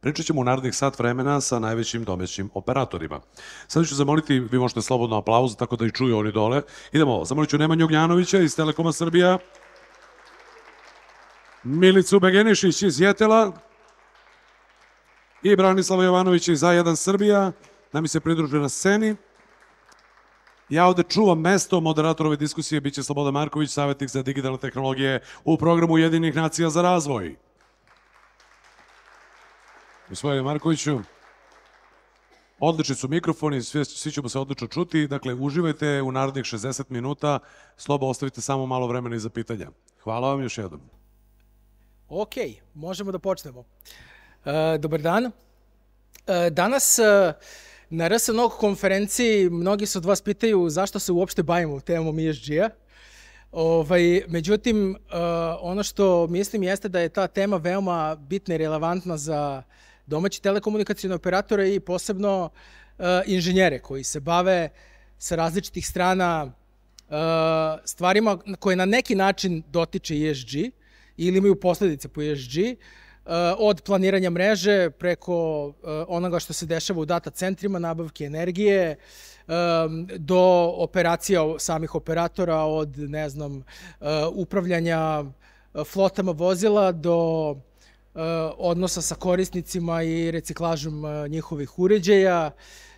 Pričat ćemo u narednih sat vremena sa najvećim domaćim operatorima. Sada ću zamoliti, vi možete slobodno aplauz, tako da i čuju oni dole. Idemo, zamolit ću Nemanju Ognjanovića iz Telekoma Srbija, Milicu Begenišić iz Jetela i Branislava Jovanovića iz A1 Srbija, da mi se pridruže na sceni. Ja ovde čuvam mesto moderatorove diskusije, biće Sloboda Marković, savjetnik za digitalne tehnologije u programu Jedinih nacija za razvoj. Gospodine Markoviću, odlični su mikrofoni, svi, svi ćemo se odlično čuti. Dakle, uživajte u narednih 60 minuta, slobo ostavite samo malo vremena i za pitanja. Hvala vam još jednom. Ok, možemo da počnemo. E, dobar dan. E, danas e, na RSNOG konferenciji mnogi se od vas pitaju zašto se uopšte bavimo temom ESG-a. Ovaj, međutim, uh, ono što mislim jeste da je ta tema veoma bitna i relevantna za uh, domaći telekomunikacijni operatore i posebno uh, inženjere koji se bave sa različitih strana uh, stvarima koje na neki način dotiče ESG ili imaju posledice po ESG, uh, eh, od planiranja mreže preko uh, onoga što se dešava u data centrima, nabavke energije, do operacija samih operatora, od, ne znam, upravljanja flotama vozila do E, odnosa sa korisnicima i reciklažom e, njihovih uređaja,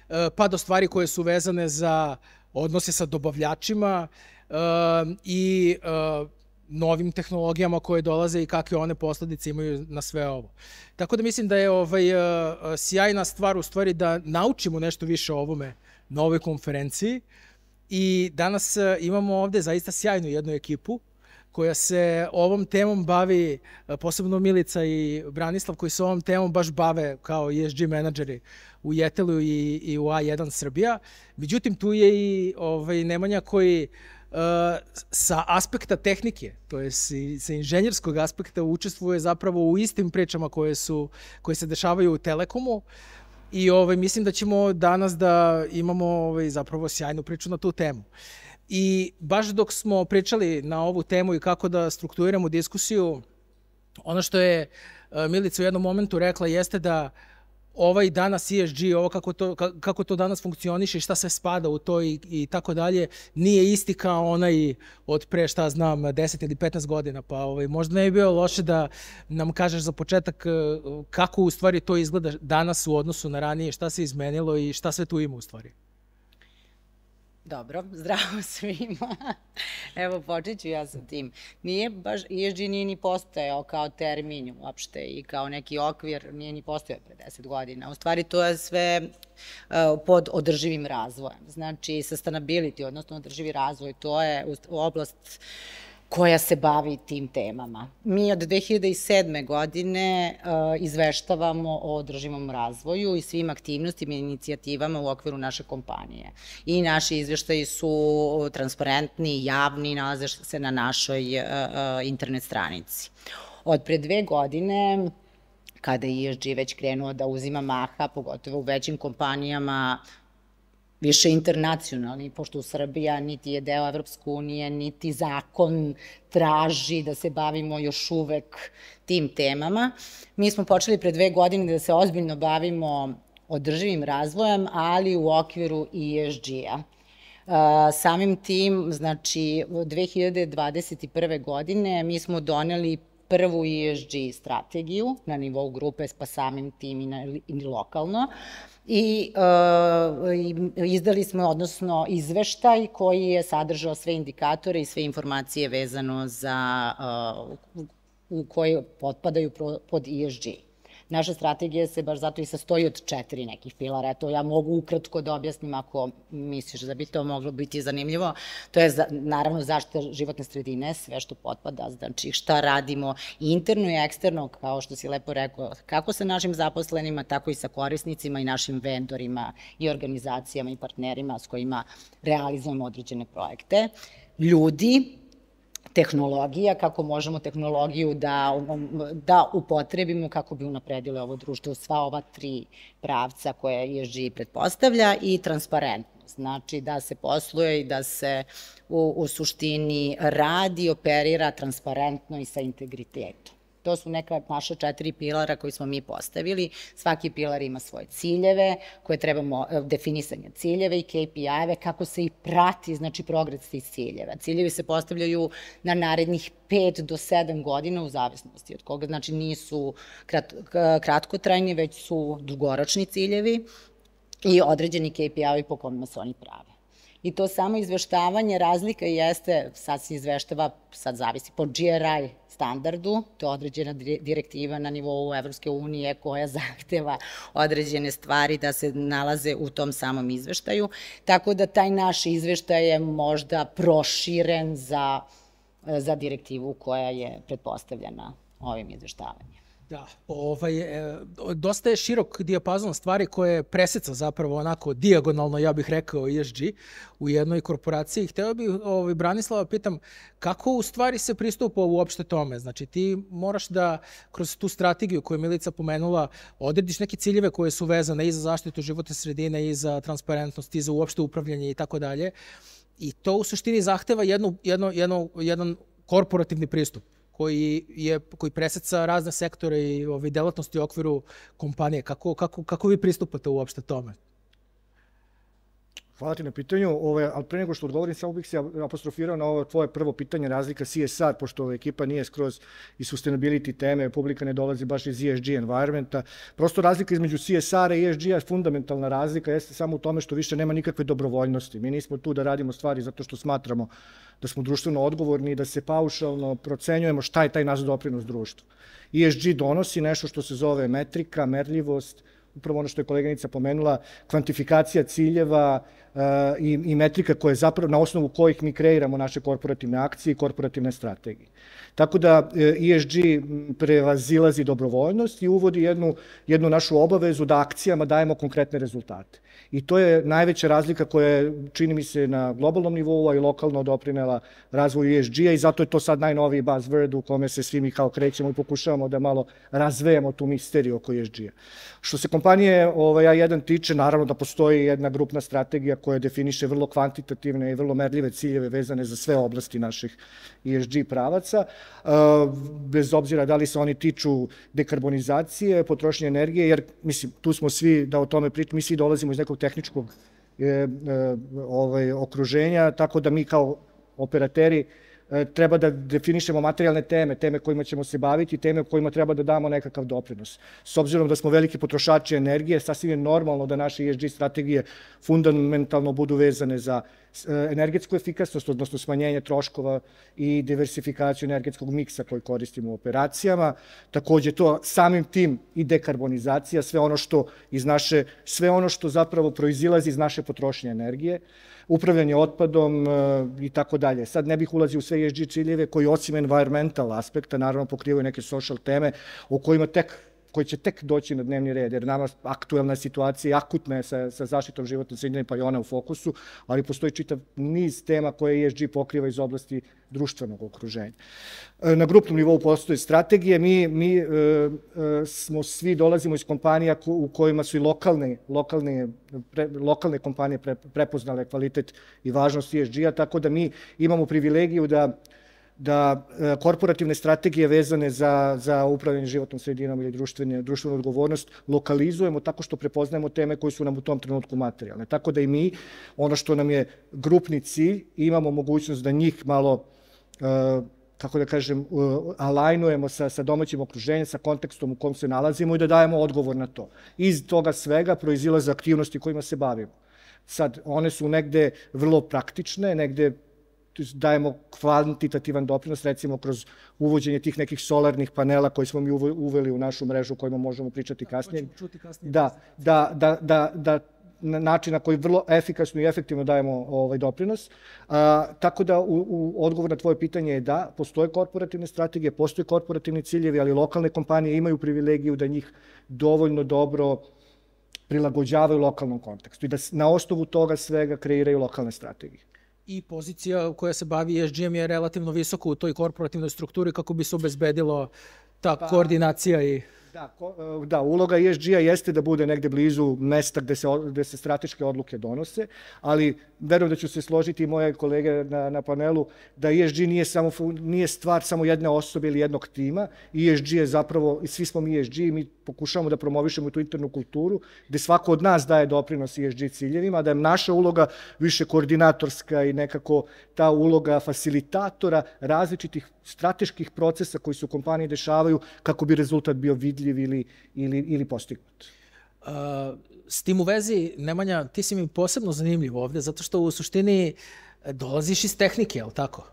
e, pa do stvari koje su vezane za odnose sa dobavljačima i novim tehnologijama koje dolaze i kakve one posledice imaju na sve ovo. Tako da mislim da je ovaj, sjajna stvar u stvari da naučimo nešto više o ovome na ovoj konferenciji i danas imamo ovde zaista sjajnu jednu ekipu koja se ovom temom bavi, e, posebno Milica i Branislav koji se ovom temom baš bave kao ESG menadžeri u Jetelu i, i u A1 Srbija. Međutim, tu je i ovaj, Nemanja koji e, sa aspekta tehnike, to je sa inženjerskog aspekta učestvuje zapravo u istim pričama koje, su, koje se dešavaju u Telekomu. I ovaj, mislim da ćemo danas da imamo ovaj, zapravo sjajnu priču na tu temu. Uh, I baš dok smo pričali na ovu temu i kako da strukturiramo diskusiju, ono što je e, Milica u jednom momentu rekla jeste da ovaj danas ESG, ovo kako to, kako to danas funkcioniše i šta sve spada u to i, i tako dalje, nije isti kao onaj od pre, šta znam, 10 ili 15 godina. Pa ovaj, možda ne bi bilo loše da nam kažeš za početak e, kako u stvari to izgleda danas u odnosu na ranije, šta se izmenilo i šta sve tu ima u stvari. Dobro, zdravo svima. Evo, počet ću ja sa tim. Nije baš, ESG nije ni postojao kao termin uopšte i kao neki okvir, nije ni postojao pre 10 godina. U stvari, to je sve e, pod održivim razvojem. Znači, sustainability, odnosno održivi razvoj, to je oblast uh, koja se bavi tim temama. Mi od 2007. godine e, izveštavamo o održivom razvoju i svim aktivnostima i inicijativama u okviru naše kompanije. I naši izveštaji su transparentni, javni, nalaze se na našoj e, e, internet stranici. Od pre dve godine kada je ESG već krenuo da uzima maha, pogotovo u većim kompanijama, više internacionalni, pošto u Srbija niti je deo Evropske unije, niti zakon traži da se bavimo još uvek tim temama. Mi smo počeli pre dve godine da se ozbiljno bavimo održivim razvojem, ali u okviru ESG-a. Samim tim, znači, 2021. godine mi smo doneli prvu ESG strategiju na nivou grupe, pa samim tim i, na, i lokalno. I e, izdali smo, odnosno, izveštaj koji je sadržao sve indikatore i sve informacije vezano za e, u koje potpadaju pod ESG naša strategija se baš zato i sastoji od četiri nekih pilara. Eto, ja mogu ukratko da objasnim ako misliš da bi to moglo biti zanimljivo. To je za, naravno zaštita životne sredine, sve što potpada, znači šta radimo interno i eksterno, kao što si lepo rekao, kako sa našim zaposlenima, tako i sa korisnicima i našim vendorima i organizacijama i partnerima s kojima realizujemo određene projekte. Ljudi, tehnologija, kako možemo tehnologiju da, um, da upotrebimo kako bi unapredile ovo društvo, sva ova tri pravca koje ESG pretpostavlja i transparentnost. Znači da se posluje i da se u, u suštini radi, operira transparentno i sa integritetom to su neka naša četiri pilara koji smo mi postavili. Svaki pilar ima svoje ciljeve, koje trebamo, e, definisanje ciljeve i KPI-eve, kako se i prati, znači, progres tih ciljeva. Ciljevi se postavljaju na narednih 5 do 7 godina u zavisnosti od koga, znači nisu krat, kratkotrajni, već su dugoročni ciljevi i određeni KPI-ovi po kojima se oni prave i to samo izveštavanje razlika jeste, sad se izveštava, sad zavisi po GRI standardu, to je određena direktiva na nivou Evropske unije koja zahteva određene stvari da se nalaze u tom samom izveštaju, tako da taj naš izveštaj je možda proširen za, za direktivu koja je pretpostavljena ovim izveštavanjem. Da, ovaj, e, dosta je širok dijapazon stvari koje preseca zapravo onako dijagonalno, ja bih rekao, ESG u jednoj korporaciji. Hteo bih ovaj, Branislava pitam kako u stvari se pristupa uopšte tome? Znači ti moraš da kroz tu strategiju koju je Milica pomenula odrediš neke ciljeve koje su vezane i za zaštitu životne sredine i za transparentnost i za uopšte upravljanje i tako dalje. I to u suštini zahteva jednu, jedno, jedno, jedan korporativni pristup koji, je, koji preseca razne sektore i ove, ovaj, delatnosti u okviru kompanije. Kako, kako, kako vi pristupate uopšte tome? Hvala ti na pitanju, ove, ali pre nego što odgovorim, samo bih se apostrofirao na ovo tvoje prvo pitanje, razlika CSR, pošto ova ekipa nije skroz i sustainability teme, publika ne dolazi baš iz ESG environmenta. Prosto razlika između CSR-a i ESG-a je fundamentalna razlika, jeste samo u tome što više nema nikakve dobrovoljnosti. Mi nismo tu da radimo stvari zato što smatramo da smo društveno odgovorni i da se paušalno procenjujemo šta je taj nas doprinos društvu. ESG donosi nešto što se zove metrika, merljivost, upravo ono što je koleganica pomenula, kvantifikacija ciljeva, i, i metrika koje zapravo, na osnovu kojih mi kreiramo naše korporativne akcije i korporativne strategije. Tako da ESG e prevazilazi dobrovoljnost i uvodi jednu, jednu našu obavezu da akcijama dajemo konkretne rezultate. I to je najveća razlika koja je, čini mi se, na globalnom nivou, a i lokalno doprinela razvoju ESG-a i zato je to sad najnoviji buzzword u kome se svi mi kao krećemo i pokušavamo da malo razvejemo tu misteriju oko ESG-a. Što se kompanije ovaj, A1 tiče, naravno da postoji jedna grupna strategija koja definiše vrlo kvantitativne i vrlo merljive ciljeve vezane za sve oblasti naših ESG pravaca, e, bez obzira da li se oni tiču dekarbonizacije, potrošnje energije, jer mislim, tu smo svi da o tome pričamo, mi svi dolazimo iz nekog tehničkog e, e, ovaj, okruženja, tako da mi kao operateri E, treba da definišemo materijalne teme, teme kojima ćemo se baviti, teme kojima treba da damo nekakav doprinos. S obzirom da smo veliki potrošači energije, sasvim je normalno da naše ESG strategije fundamentalno budu vezane za E, energetsku efikasnost, odnosno smanjenje troškova i diversifikaciju energetskog miksa koji koristimo u operacijama. Takođe to samim tim i dekarbonizacija, sve ono što iz naše, sve ono što zapravo proizilazi iz naše potrošnje energije, upravljanje otpadom e, i tako dalje. Sad ne bih ulazio u sve ESG ciljeve koji osim environmental aspekta naravno pokrivaju neke social teme o kojima tek koji će tek doći na dnevni red, jer nama aktuelna je situacija akutna je sa, sa zaštitom životne sredine, pa i ona u fokusu, ali postoji čitav niz tema koje ESG pokriva iz oblasti društvenog okruženja. E, na grupnom nivou postoje strategije, mi, mi e, e, smo svi dolazimo iz kompanija u kojima su i lokalne, lokalne, pre, lokalne kompanije prepoznale kvalitet i važnost ESG-a, tako da mi imamo privilegiju da da e, korporativne strategije vezane za, za upravljanje životnom sredinom ili društvene, društvenu odgovornost lokalizujemo tako što prepoznajemo teme koje su nam u tom trenutku materijalne. Tako da i mi, ono što nam je grupni cilj, imamo mogućnost da njih malo e, kako da kažem, e, alajnujemo sa, sa domaćim okruženjem, sa kontekstom u kom se nalazimo i da dajemo odgovor na to. Iz toga svega proizilaze aktivnosti kojima se bavimo. Sad, one su negde vrlo praktične, negde dajemo kvantitativan doprinos, recimo kroz uvođenje tih nekih solarnih panela koji smo mi uveli u našu mrežu o kojima možemo pričati kasnije. Čuti kasnije. Da, da, da, da, da na način na koji vrlo efikasno i efektivno dajemo ovaj doprinos. A, tako da u, u odgovor na tvoje pitanje je da, postoje korporativne strategije, postoje korporativni ciljevi, ali lokalne kompanije imaju privilegiju da njih dovoljno dobro prilagođavaju lokalnom kontekstu i da na osnovu toga svega kreiraju lokalne strategije i pozicija koja se bavi ESG-em je relativno visoka u toj korporativnoj strukturi kako bi se obezbedilo ta pa, koordinacija i... Da, ko, e, da uloga ESG-a jeste da bude negde blizu mesta gde se, gde se strateške odluke donose, ali verujem da ću se složiti i moje kolege na, na panelu, da ESG nije, samo, nije stvar samo jedne osobe ili jednog tima. ESG je zapravo, i svi smo mi ESG i mi pokušavamo da promovišemo tu internu kulturu, gde svako od nas daje doprinos ESG ciljevima, da je naša uloga više koordinatorska i nekako ta uloga facilitatora različitih strateških procesa koji se u kompaniji dešavaju kako bi rezultat bio vidljiv vidljiv ili, ili, ili postignut. Uh, s tim u vezi, Nemanja, ti si mi posebno zanimljiv ovde, zato što u suštini e, dolaziš iz tehnike, je li tako?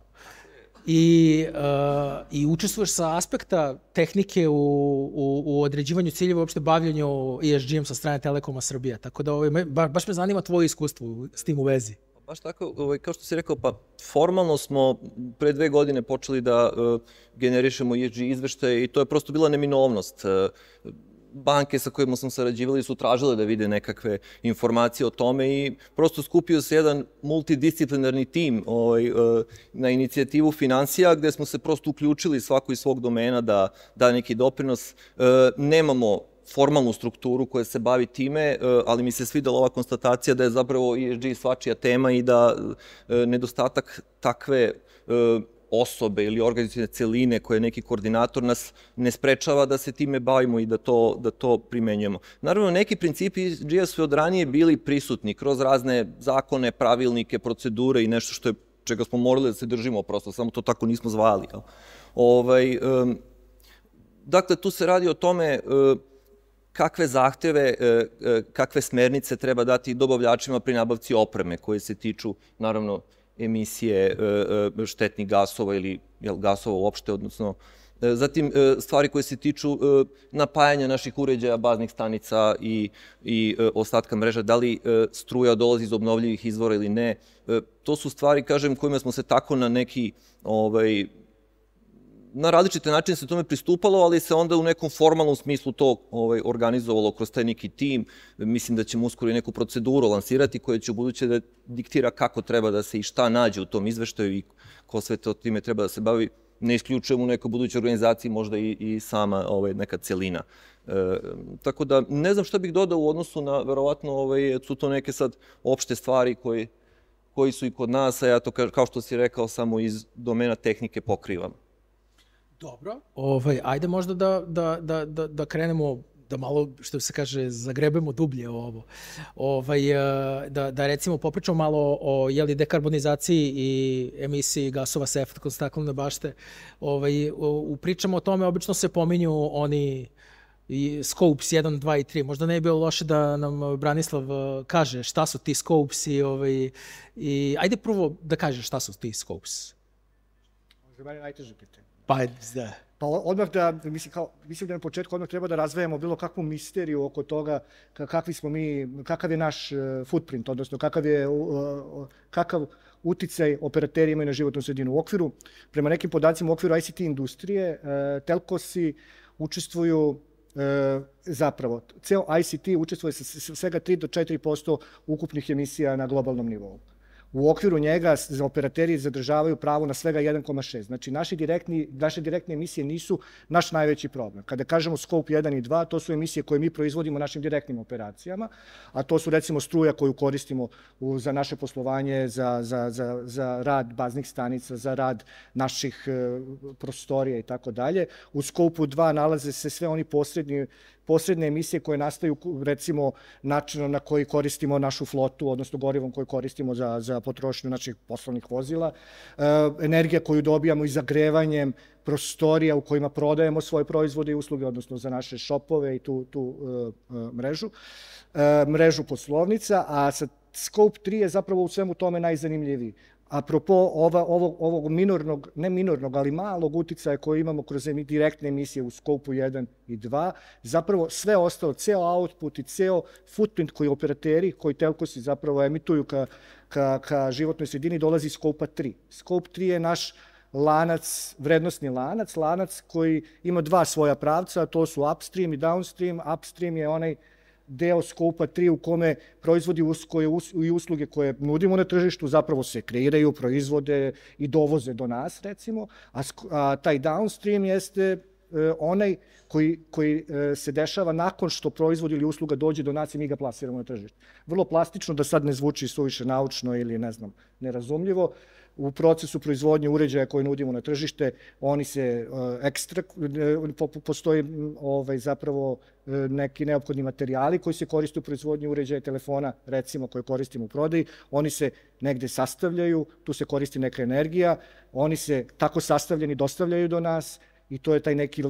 i, uh, i učestvuješ sa aspekta tehnike u, u, u određivanju ciljeva, uopšte bavljanju esg om sa strane Telekoma Srbija. Tako da ovaj, ba, baš me zanima tvoje iskustvo s tim u vezi. Baš tako, ovaj, kao što si rekao, pa formalno smo pre dve godine počeli da uh, generišemo ESG izveštaje i to je prosto bila neminovnost. Uh, banke sa kojima sam sarađivali su tražile da vide nekakve informacije o tome i prosto skupio se jedan multidisciplinarni tim ovaj, e, na inicijativu financija gde smo se prosto uključili svako iz svog domena da da neki doprinos. Nemamo formalnu strukturu koja se bavi time, e, ali mi se svidela ova konstatacija da je zapravo ESG svačija tema i da e, nedostatak takve e, osobe ili organizacijne celine koje je neki koordinator nas ne sprečava da se time bavimo i da to, da to primenjujemo. Naravno, neki principi ESG-a su od ranije bili prisutni kroz razne zakone, pravilnike, procedure i nešto što je čega smo morali da se držimo prosto, samo to tako nismo zvali. Ovaj, um, dakle, tu se radi o tome uh, kakve zahteve, e, e, kakve smernice treba dati dobavljačima pri nabavci opreme koje se tiču, naravno, emisije e, štetnih gasova ili jel, gasova uopšte, odnosno Zatim stvari koje se tiču napajanja naših uređaja, baznih stanica i, i ostatka mreža, da li struja dolazi iz obnovljivih izvora ili ne. To su stvari, kažem, kojima smo se tako na neki ovaj, na različite načine se tome pristupalo, ali se onda u nekom formalnom smislu to ovaj, organizovalo kroz taj neki tim. Mislim da ćemo uskoro i neku proceduru lansirati koja će u buduće da diktira kako treba da se i šta nađe u tom izveštaju i ko sve to time treba da se bavi. Ne isključujemo u nekoj budućoj organizaciji možda i, i sama ovaj, neka celina. E, tako da ne znam šta bih dodao u odnosu na, verovatno, ovaj, su to neke sad opšte stvari koje koji su i kod nas, a ja to, kao što si rekao, samo iz domena tehnike pokrivam. Dobro. Ovaj, ajde možda da, da, da, da, da krenemo da malo, što se kaže, zagrebemo dublje o ovo. Ovaj, eh, da, da recimo popričamo malo o jeli, dekarbonizaciji i emisiji gasova sa efektom staklene bašte. Ovaj, u pričama o tome obično se pominju oni i scopes 1, 2 i 3. Možda ne bi bilo loše da nam Branislav eh, kaže šta su ti scopes i, ovaj, i ajde prvo da kaže šta su ti scopes. Možda je najteže pitanje. Pa, da. Pa odmah da, mislim, kao, mislim da na početku odmah treba da razvajamo bilo kakvu misteriju oko toga kakvi smo mi, kakav je naš e, footprint, odnosno kakav je, e, kakav uticaj operateri imaju na životnu sredinu. U okviru, prema nekim podacima u okviru ICT industrije, e, telkosi učestvuju zapravo, ceo ICT učestvuje sa svega 3 do 4% ukupnih emisija na globalnom nivou. U okviru njega operateri zadržavaju pravo na svega 1,6. Znači, naši direktni, naše direktne emisije nisu naš najveći problem. Kada kažemo scope 1 i 2, to su emisije koje mi proizvodimo našim direktnim operacijama, a to su recimo struja koju koristimo u, za naše poslovanje, za, za, za, za rad baznih stanica, za rad naših e, prostorija i tako dalje. U scope 2 nalaze se sve oni posredni posredne emisije koje nastaju recimo načinom na koji koristimo našu flotu, odnosno gorivom koje koristimo za, za potrošnju naših poslovnih vozila, e, energija koju dobijamo i zagrevanjem prostorija u kojima prodajemo svoje proizvode i usluge, odnosno za naše šopove i tu, tu e, e, mrežu, mrežu poslovnica, a sa Scope 3 je zapravo u svemu tome najzanimljiviji apropo ova, ovog, ovog minornog, ne minornog, ali malog uticaja koji imamo kroz direktne emisije u skopu 1 i 2, zapravo sve ostalo, ceo output i ceo footprint koji operateri, koji telkosi zapravo emituju ka, ka, ka životnoj sredini, dolazi iz skopa 3. Skop 3 je naš lanac, vrednostni lanac, lanac koji ima dva svoja pravca, to su upstream i downstream. Upstream je onaj deo skopa 3 u kome proizvodi koje us, i usluge koje nudimo na tržištu zapravo se kreiraju, proizvode i dovoze do nas recimo, a, a taj downstream jeste e, onaj koji, koji e, se dešava nakon što proizvod ili usluga dođe do nas i mi ga plasiramo na tržište. Vrlo plastično, da sad ne zvuči suviše naučno ili ne znam, nerazumljivo, u procesu proizvodnje uređaja koje nudimo na tržište, oni se e, ekstra, e, postoji ovaj, zapravo e, neki neophodni materijali koji se koriste u proizvodnji uređaja telefona, recimo koje koristimo u prodaji, oni se negde sastavljaju, tu se koristi neka energija, oni se tako sastavljeni dostavljaju do nas, i to je taj neki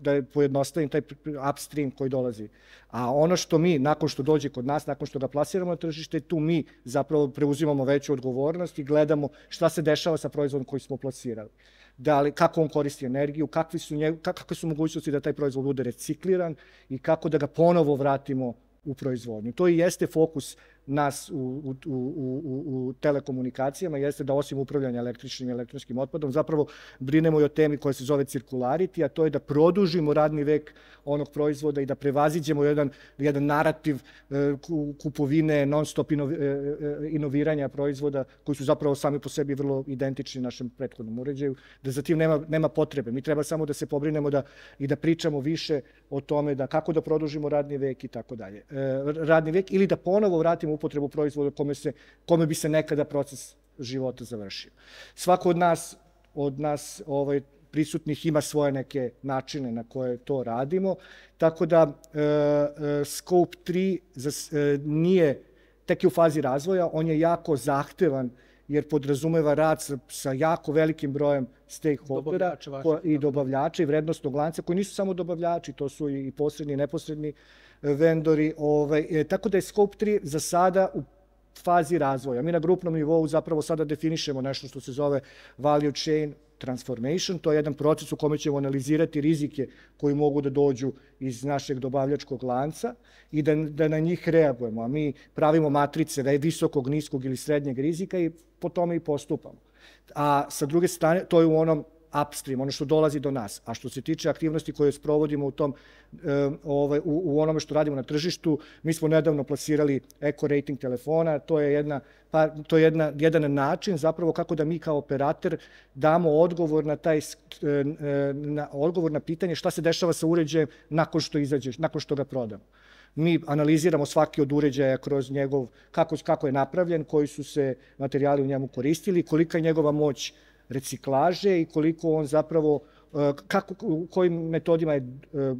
da je pojednostavim taj upstream koji dolazi. A ono što mi, nakon što dođe kod nas, nakon što ga plasiramo na tržište, tu mi zapravo preuzimamo veću odgovornost i gledamo šta se dešava sa proizvodom koji smo plasirali. Da li, kako on koristi energiju, kakvi su njeg, kakve su mogućnosti da taj proizvod bude recikliran i kako da ga ponovo vratimo u proizvodnju. To i jeste fokus nas u, u, u, u telekomunikacijama jeste da osim upravljanja električnim i elektronskim otpadom zapravo brinemo i o temi koja se zove circularity, a to je da produžimo radni vek onog proizvoda i da prevaziđemo jedan, jedan narativ e, kupovine, non-stop e, e, inoviranja proizvoda koji su zapravo sami po sebi vrlo identični našem prethodnom uređaju, da za tim nema, nema potrebe. Mi treba samo da se pobrinemo da, i da pričamo više o tome da kako da produžimo radni vek i tako dalje. Radni vek ili da ponovo vratimo upotrebu proizvoda kome, se, kome bi se nekada proces života završio. Svako od nas, od nas ovaj, prisutnih ima svoje neke načine na koje to radimo, tako da e, e, Scope 3 za, e, nije, tek je u fazi razvoja, on je jako zahtevan jer podrazumeva rad sa, sa jako velikim brojem stakeholdera i dobavljača i vrednostnog lanca, koji nisu samo dobavljači, to su i posredni i neposredni uh, vendori, ovaj, e, tako da je Scope 3 za sada u fazi razvoja. Mi na grupnom nivou zapravo sada definišemo nešto što se zove value chain transformation, to je jedan proces u kome ćemo analizirati rizike koji mogu da dođu iz našeg dobavljačkog lanca i da, da na njih reagujemo. A mi pravimo matrice da je visokog, niskog ili srednjeg rizika i po tome i postupamo. A sa druge strane, to je u onom upstream, ono što dolazi do nas. A što se tiče aktivnosti koje sprovodimo u tom ovaj u, u onome što radimo na tržištu, mi smo nedavno plasirali eco rating telefona, to je jedna pa to je jedna jedan način zapravo kako da mi kao operator damo odgovor na taj na odgovor na pitanje šta se dešava sa uređajem nakon što izađe, nakon što ga prodamo mi analiziramo svaki od uređaja kroz njegov, kako, kako je napravljen, koji su se materijali u njemu koristili, kolika je njegova moć reciklaže i koliko on zapravo, e, kako, u kojim metodima je e,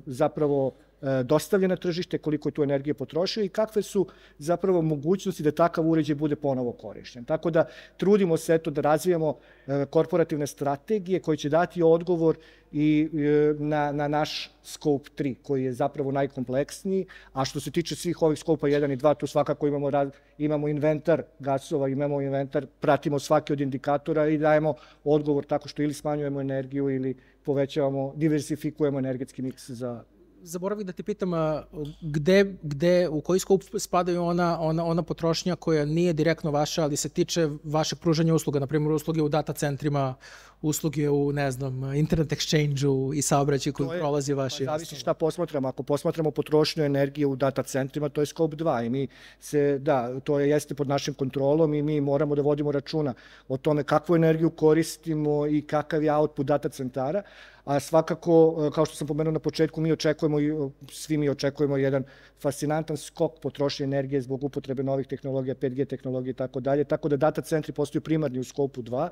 zapravo E, dostavlja na tržište, koliko je tu energije potrošio i kakve su zapravo mogućnosti da takav uređaj bude ponovo korišćen. Tako da trudimo se eto, da razvijamo e, korporativne strategije koje će dati odgovor i e, na, na naš scope 3, koji je zapravo najkompleksniji, a što se tiče svih ovih scope 1 i 2, tu svakako imamo, raz, imamo inventar gasova, imamo inventar, pratimo svaki od indikatora i dajemo odgovor tako što ili smanjujemo energiju ili povećavamo, diversifikujemo energetski miks za zaboravim da te pitam a, gde, gde, u koji skup spadaju ona, ona, ona potrošnja koja nije direktno vaša, ali se tiče vašeg pružanja usluga, na primjer usluge u data centrima, usluge u, ne znam, internet exchange-u i saobraćaj koji je, prolazi vaši. Pa, zavisi šta posmatramo. Ako posmatramo potrošnju energije u data centrima, to je scope 2 i mi se, da, to je, jeste pod našim kontrolom i mi moramo da vodimo računa o tome kakvu energiju koristimo i kakav je output data centara, a svakako, e, kao što sam pomenuo na početku, mi očekujemo i e, svi mi očekujemo jedan fascinantan skok potrošnje energije zbog upotrebe novih tehnologija, 5G tehnologije i tako dalje, tako da data centri postaju primarni u skopu 2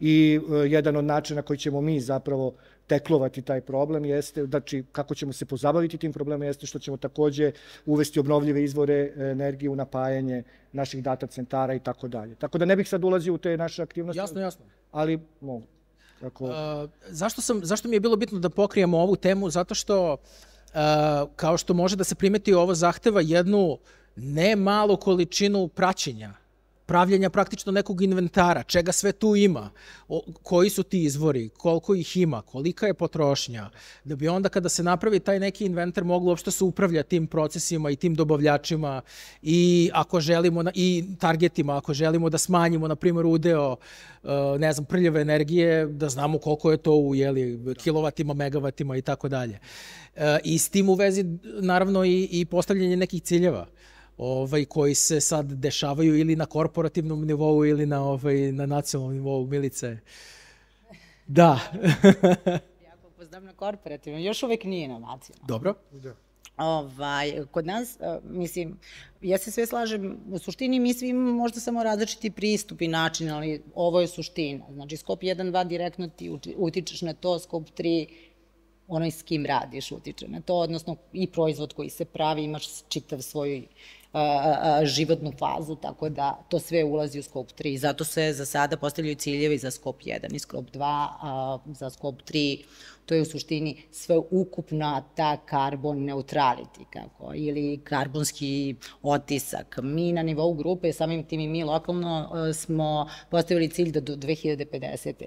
i e, jedan od načina koji ćemo mi zapravo teklovati taj problem jeste, znači kako ćemo se pozabaviti tim problemom jeste što ćemo takođe uvesti obnovljive izvore energije u napajanje naših data centara i tako dalje. Tako da ne bih sad ulazio u te naše aktivnosti. Jasno, jasno. Ali mogu. Tako... Uh, zašto, sam, zašto mi je bilo bitno da pokrijemo ovu temu? Zato što, uh, kao što može da se primeti, ovo zahteva jednu ne malu količinu praćenja pravljenja praktično nekog inventara, čega sve tu ima, o, koji su ti izvori, koliko ih ima, kolika je potrošnja, da bi onda kada se napravi taj neki inventar moglo uopšte se upravlja tim procesima i tim dobavljačima i ako želimo na, i targetima, ako želimo da smanjimo na primjer udeo e, ne znam prljave energije, da znamo koliko je to u jeli kilovatima, megavatima i tako dalje. E, I s tim u vezi naravno i, i postavljanje nekih ciljeva ovaj, koji se sad dešavaju ili na korporativnom nivou ili na, ovaj, na nacionalnom nivou Milice. Da. ja pozdrav na korporativnom, još uvek nije na nacionalnom. Dobro. Da. Ovaj, kod nas, e, mislim, ja se sve slažem, u suštini mi svi imamo možda samo različiti pristup i način, ali ovo je suština. Znači, skop 1, 2 direktno ti utičeš na to, skop 3 onaj s kim radiš utiče na to, odnosno i proizvod koji se pravi, imaš čitav svoj životnu fazu, tako da to sve ulazi u skop 3. Zato se za sada postavljaju ciljevi za skop 1 i skop 2, a za skop 3 to je u suštini sve ukupna ta carbon neutrality kako, ili karbonski otisak. Mi na nivou grupe, samim tim i mi lokalno, smo postavili cilj da do 2050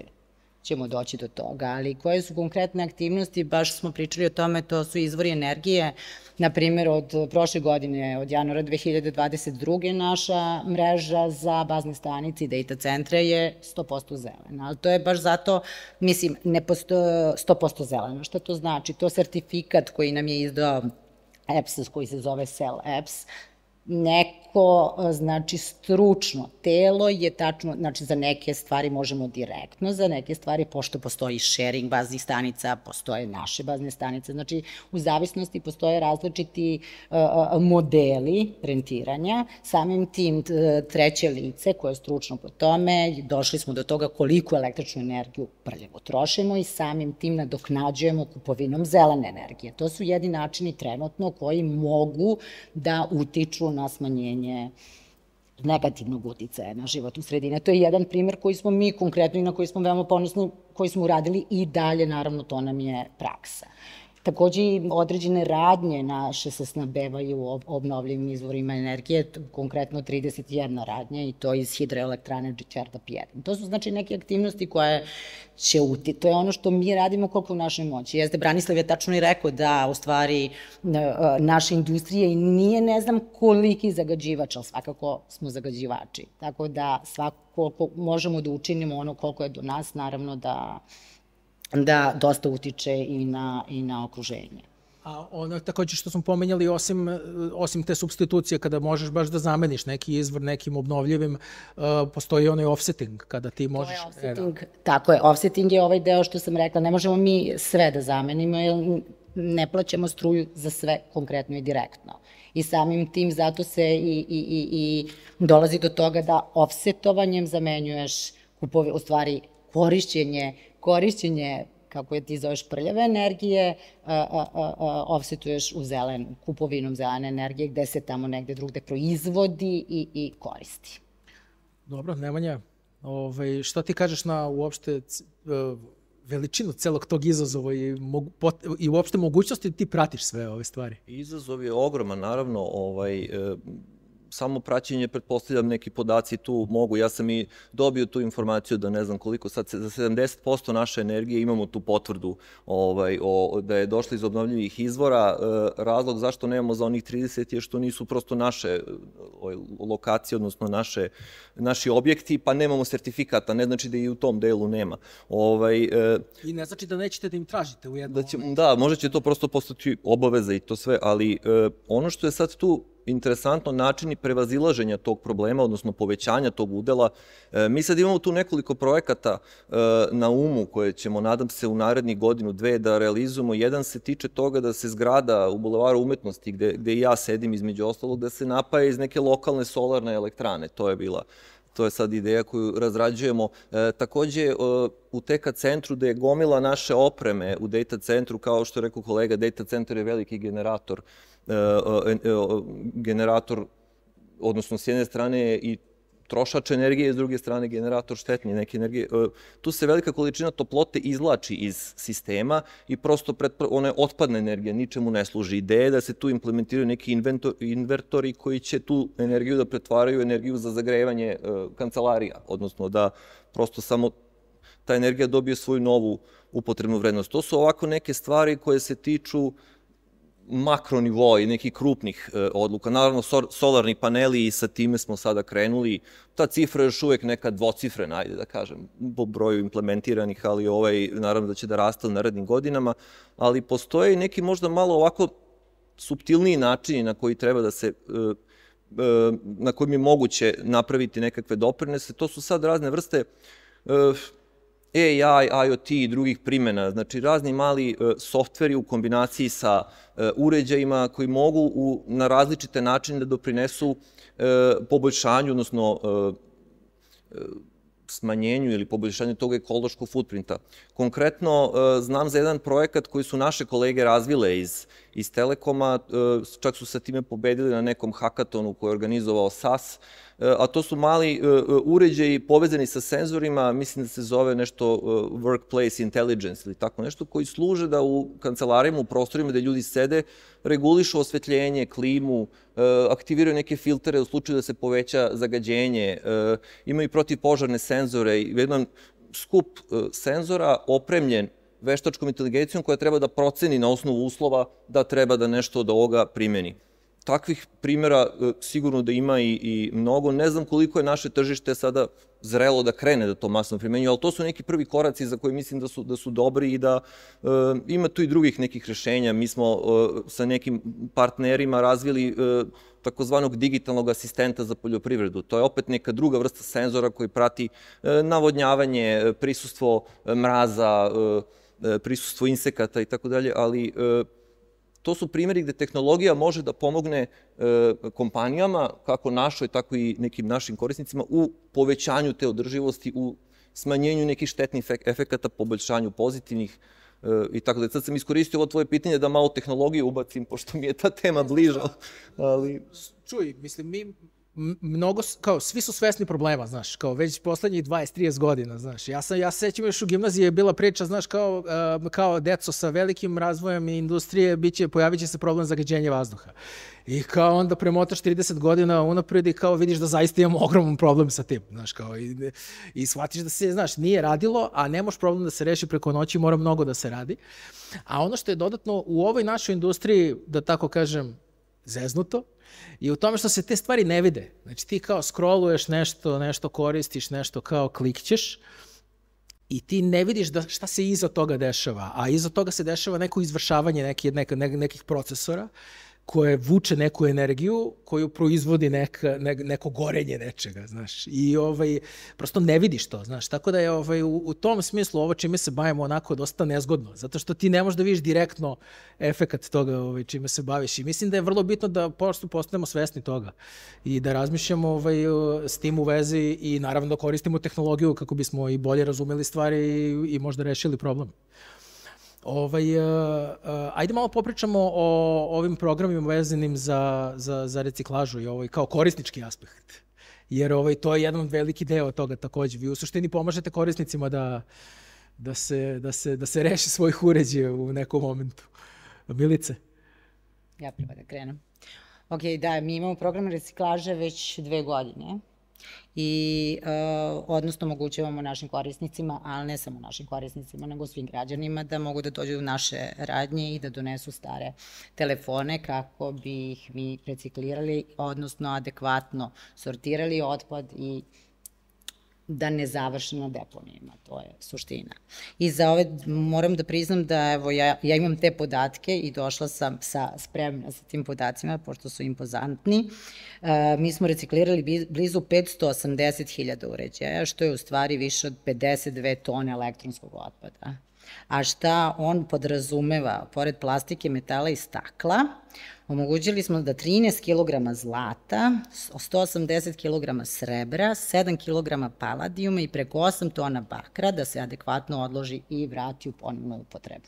ćemo doći do toga. Ali koje su konkretne aktivnosti, baš smo pričali o tome, to su izvori energije. Na primjer, od prošle godine, od januara 2022. naša mreža za bazne stanice i data centre je 100% zelena. Ali to je baš zato, mislim, ne posto, 100% zelena. Šta to znači? To sertifikat koji nam je izdao EPS, koji se zove Cell EPS, nek, svako, e, znači, stručno telo je tačno, znači, za neke stvari možemo direktno, za neke stvari, pošto postoji sharing baznih stanica, postoje naše bazne stanice, znači, u zavisnosti postoje različiti e, e, modeli rentiranja, samim tim treće lice koje je stručno po tome, došli smo do toga koliko električnu energiju prljavo trošimo i samim tim nadoknađujemo kupovinom zelene energije. To su jedini načini trenutno koji mogu da utiču na smanjenje smanjenje negativnog uticaja na životnu sredinu. To je jedan primer koji smo mi konkretno i na koji smo veoma ponosni, koji smo uradili i dalje, naravno, to nam je praksa. Takođe i određene radnje naše se snabevaju obnovljivim izvorima energije, konkretno 31 radnja i to iz hidroelektrane Čičarda 1. To su znači neke aktivnosti koje će uti. To je ono što mi radimo koliko u našoj moći. Jeste, Branislav je tačno i rekao da u stvari e, naša industrija i nije ne znam koliki zagađivač, ali svakako smo zagađivači. Tako da svako koliko možemo da učinimo ono koliko je do nas, naravno da da dosta utiče i na, i na okruženje. A ono takođe što smo pomenjali, osim, osim te substitucije, kada možeš baš da zameniš neki izvor nekim obnovljivim, e, postoji onaj offsetting, kada ti možeš... To je offsetting, e, da. tako je, offsetting je ovaj deo što sam rekla, ne možemo mi sve da zamenimo, jer ne plaćamo struju za sve konkretno i direktno. I samim tim zato se i, i, i, i dolazi do toga da offsetovanjem zamenjuješ kupove, u stvari korišćenje, korišćenje kako je ti zoveš prljave energije, ofsetuješ u zelen, kupovinom zelene energije gde se tamo negde drugde proizvodi i, i koristi. Dobro, Nemanja, ovaj, šta ti kažeš na uopšte e, veličinu celog tog izazova i, mogu, pot, i uopšte mogućnosti da ti pratiš sve ove stvari? Izazov je ogroman, naravno, ovaj, e samo praćenje, pretpostavljam neki podaci tu mogu. Ja sam i dobio tu informaciju da ne znam koliko, sad za 70% naše energije imamo tu potvrdu ovaj, o, da je došla iz obnovljivih izvora. E, razlog zašto nemamo za onih 30 je što nisu prosto naše e, ovaj, lokacije, odnosno naše, naši objekti, pa nemamo sertifikata. Ne znači da i u tom delu nema. Ovaj, e, I ne znači da nećete da im tražite u jednom da će, Da, možda će to prosto postati obaveza i to sve, ali e, ono što je sad tu interesantno načini prevazilaženja tog problema, odnosno povećanja tog udela. E, mi sad imamo tu nekoliko projekata e, na umu koje ćemo, nadam se, u narednih godinu, dve da realizujemo. Jedan se tiče toga da se zgrada u Bulevaru umetnosti, gde, gde i ja sedim između ostalog, da se napaje iz neke lokalne solarne elektrane. To je bila to je sad ideja koju razrađujemo. E, takođe, e, u TK centru da je gomila naše opreme u data centru, kao što je rekao kolega, data centar je veliki generator e, E, e, e, generator, odnosno s jedne strane je i trošač energije, s druge strane generator štetni neke energije. Tu se velika količina toplote izlači iz sistema i prosto pred, ona je otpadna energija, ničemu ne služi. Ideja je da se tu implementiraju neki inventor, invertori koji će tu energiju da pretvaraju energiju za zagrevanje kancelarija, odnosno da prosto samo ta energija dobije svoju novu upotrebnu vrednost. To su ovako neke stvari koje se tiču uh, makronivoi nekih krupnih e, odluka. Naravno, sor, solarni paneli i sa time smo sada krenuli. Ta cifra je još uvek neka dvocifrena, ajde da kažem, po broju implementiranih, ali ovaj, naravno da će da raste u narednim godinama, ali postoje i neki možda malo ovako subtilniji načini na koji treba da se e, e na kojim je moguće napraviti nekakve doprinese. To su sad razne vrste e, AI, IoT i drugih primjena, znači razni mali e, softveri u kombinaciji sa e, uređajima koji mogu u, na različite načine da doprinesu e, poboljšanju, odnosno e, smanjenju ili poboljšanju tog ekološkog footprinta. Konkretno znam za jedan projekat koji su naše kolege razvile iz, iz Telekoma, čak su sa time pobedili na nekom hakatonu koji je organizovao SAS, E, a to su mali e, e, uređaji povezani sa senzorima, mislim da se zove nešto workplace intelligence ili tako nešto, koji služe da u kancelarijama, u prostorima gde ljudi sede, regulišu osvetljenje, klimu, aktiviraju neke filtere u slučaju da se poveća zagađenje, imaju protivpožarne senzore, i jedan skup senzora opremljen veštačkom inteligencijom koja treba da proceni na osnovu uslova da treba da nešto od ovoga primeni takvih primjera e, sigurno da ima i, i mnogo. Ne znam koliko je naše tržište sada zrelo da krene da to masno primenjuje, ali to su neki prvi koraci za koje mislim da su, da su dobri i da e, ima tu i drugih nekih rešenja. Mi smo e, sa nekim partnerima razvili e, takozvanog digitalnog asistenta za poljoprivredu. To je opet neka druga vrsta senzora koji prati e, navodnjavanje, prisustvo mraza, e, e prisustvo insekata i tako dalje, ali e, to su primjeri gde tehnologija može da pomogne e, kompanijama, kako našoj, tako i nekim našim korisnicima, u povećanju te održivosti, u smanjenju nekih štetnih efekata, poboljšanju pozitivnih e, i tako da. Sad sam iskoristio ovo tvoje pitanje da malo tehnologiju ubacim, pošto mi je ta tema bliža. Da. Ali... Čuj, mislim, mi mnogo, kao, svi su svesni problema, znaš, kao, već poslednjih 20-30 godina, znaš, ja sam, ja sećam još u gimnaziji je bila priča, znaš, kao, uh, kao deco sa velikim razvojem industrije, biće, pojavit će se problem zagađenja vazduha. I kao onda premotaš 30 godina unapred i kao vidiš da zaista imamo ogroman problem sa tim, znaš, kao i, i shvatiš da se, znaš, nije radilo, a ne možeš problem da se reši preko noći, mora mnogo da se radi. A ono što je dodatno u ovoj našoj industriji, da tako kažem, zeznuto, je u tome što se te stvari ne vide. Znači ti kao scrolluješ nešto, nešto koristiš, nešto kao klikćeš i ti ne vidiš da, šta se iza toga dešava, a iza toga se dešava neko izvršavanje neke, neke, nekih procesora koje vuče neku energiju koju proizvodi neka, ne, neko gorenje nečega, znaš. I ovaj, prosto ne vidiš to, znaš. Tako da je ovaj, u, u tom smislu ovo čime se bavimo onako dosta nezgodno, zato što ti ne možeš da vidiš direktno efekat toga ovaj, čime se baviš. I mislim da je vrlo bitno da prosto postanemo svesni toga i da razmišljamo ovaj, s tim u vezi i naravno da koristimo tehnologiju kako bismo i bolje razumeli stvari i, i možda rešili problem. Ovaj, uh, uh, ajde malo popričamo o ovim programima vezanim za, za, za reciklažu i ovaj, kao korisnički aspekt. Jer ovaj, to je jedan veliki deo toga takođe. Vi u suštini pomažete korisnicima da, da, se, da, se, da se reši svojih uređaja u nekom momentu. Milice? Ja prvo da krenem. Ok, da, mi imamo program reciklaže već dve godine i uh, odnosno omogućavamo našim korisnicima, ali ne samo našim korisnicima, nego svim građanima da mogu da dođu u naše radnje i da donesu stare telefone kako bi ih mi reciklirali, odnosno adekvatno sortirali otpad i da ne završe na deponijima, to je suština. I za ove moram da priznam da evo ja, ja imam te podatke i došla sam sa spremna sa tim podacima pošto su impozantni. E, mi smo reciklirali blizu 580.000 uređaja, što je u stvari više od 52 tone elektronskog otpada. A šta on podrazumeva? Pored plastike, metala i stakla, Omogućili smo da 13 kg zlata, 180 kg srebra, 7 kg paladijuma i preko 8 tona bakra da se adekvatno odloži i vrati u ponovnu upotrebu.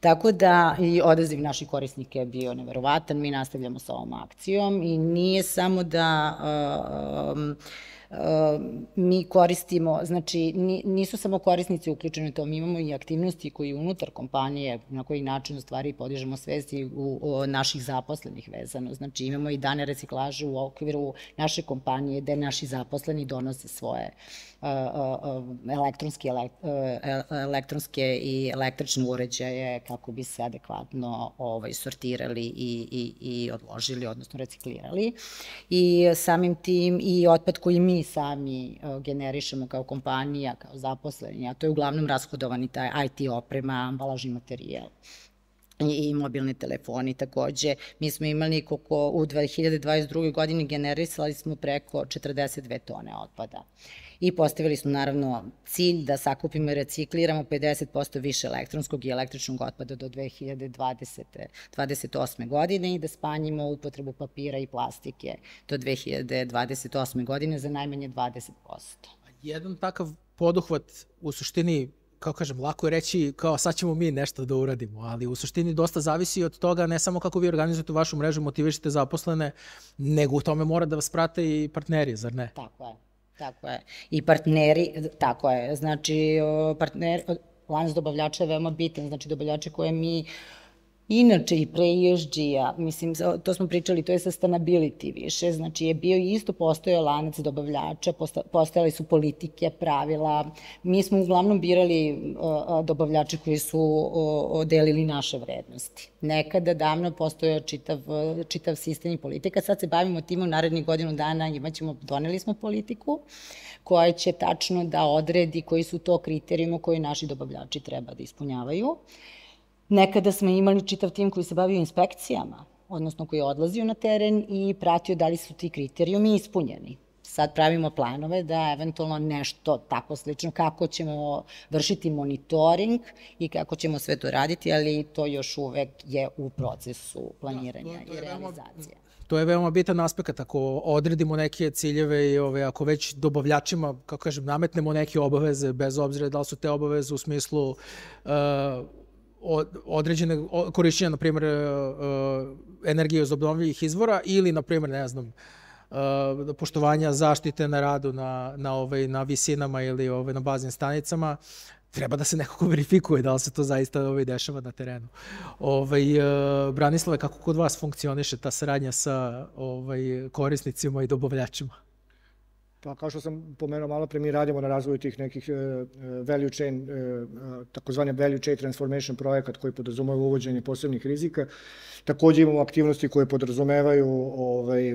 Tako da i odaziv naših korisnika je bio neverovatan, mi nastavljamo sa ovom akcijom i nije samo da... Uh, um, mi koristimo, znači nisu samo korisnici uključeni u to, mi imamo i aktivnosti koji unutar kompanije, na koji način u stvari podižemo svesti u, u naših zaposlenih vezano. Znači imamo i dane reciklaže u okviru naše kompanije gde naši zaposleni donose svoje Eh, eh, elektronski, eh, elektronske i električne uređaje kako bi se adekvatno ovaj, sortirali i, i, i odložili, odnosno reciklirali. I samim tim i otpad koji mi sami generišemo kao kompanija, kao zaposleni, a to je uglavnom rashodovani taj IT oprema, ambalažni materijal i mobilni telefoni takođe. Mi smo imali koliko u 2022. godini generisali smo preko 42 tone otpada. Uh, i postavili smo naravno cilj da sakupimo i recikliramo 50% više elektronskog i električnog otpada do 2020. 28. godine i da spanjimo upotrebu papira i plastike do 2028. godine za najmanje 20%. Jedan takav poduhvat u suštini kao kažem, lako je reći kao sad ćemo mi nešto da uradimo, ali u suštini dosta zavisi od toga ne samo kako vi organizujete vašu mrežu, motivišete zaposlene, nego u tome mora da vas prate i partneri, zar ne? Tako je. Tako je. I partneri, tako je. Znači, partner, lanac dobavljača je veoma bitan. Znači, dobavljači koje mi Inače i pre ESG-a, mislim, to smo pričali, to je sustainability više, znači je bio isto postojao lanac dobavljača, postojali su politike, pravila, mi smo uglavnom birali dobavljače koji su delili naše vrednosti. Nekada davno postojao čitav, čitav sistem i politika, sad se bavimo tim u narednih godinu dana, imaćemo, doneli smo politiku koja će tačno da odredi koji su to kriterijumi koji naši dobavljači treba da ispunjavaju Nekada smo imali čitav tim koji se bavio inspekcijama, odnosno koji je odlazio na teren i pratio da li su ti kriterijumi ispunjeni. Sad pravimo planove da eventualno nešto tako slično, kako ćemo vršiti monitoring i kako ćemo sve to raditi, ali to još uvek je u procesu da, planiranja da, to, to i realizacije. To je veoma bitan aspekt. Ako odredimo neke ciljeve i ove, ako već dobavljačima, kako kažem, nametnemo neke obaveze, bez obzira da li su te obaveze u smislu uh, određene korišćenja, na primjer, e, e, energije iz obnovljivih izvora ili, na primjer, ne znam, e, poštovanja zaštite na radu na, na, ovaj, na visinama ili ovaj, na baznim stanicama, treba da se nekako verifikuje da li se to zaista ovaj, dešava na terenu. Ovaj, Branislave, kako kod vas funkcioniše ta saradnja sa ovaj, korisnicima i dobavljačima? Pa kao što sam pomenuo malo pre, mi radimo na razvoju tih nekih e, e, value chain, e, takozvane value chain transformation projekat koji podrazumaju uvođenje posebnih rizika. Takođe imamo aktivnosti koje podrazumevaju ovaj,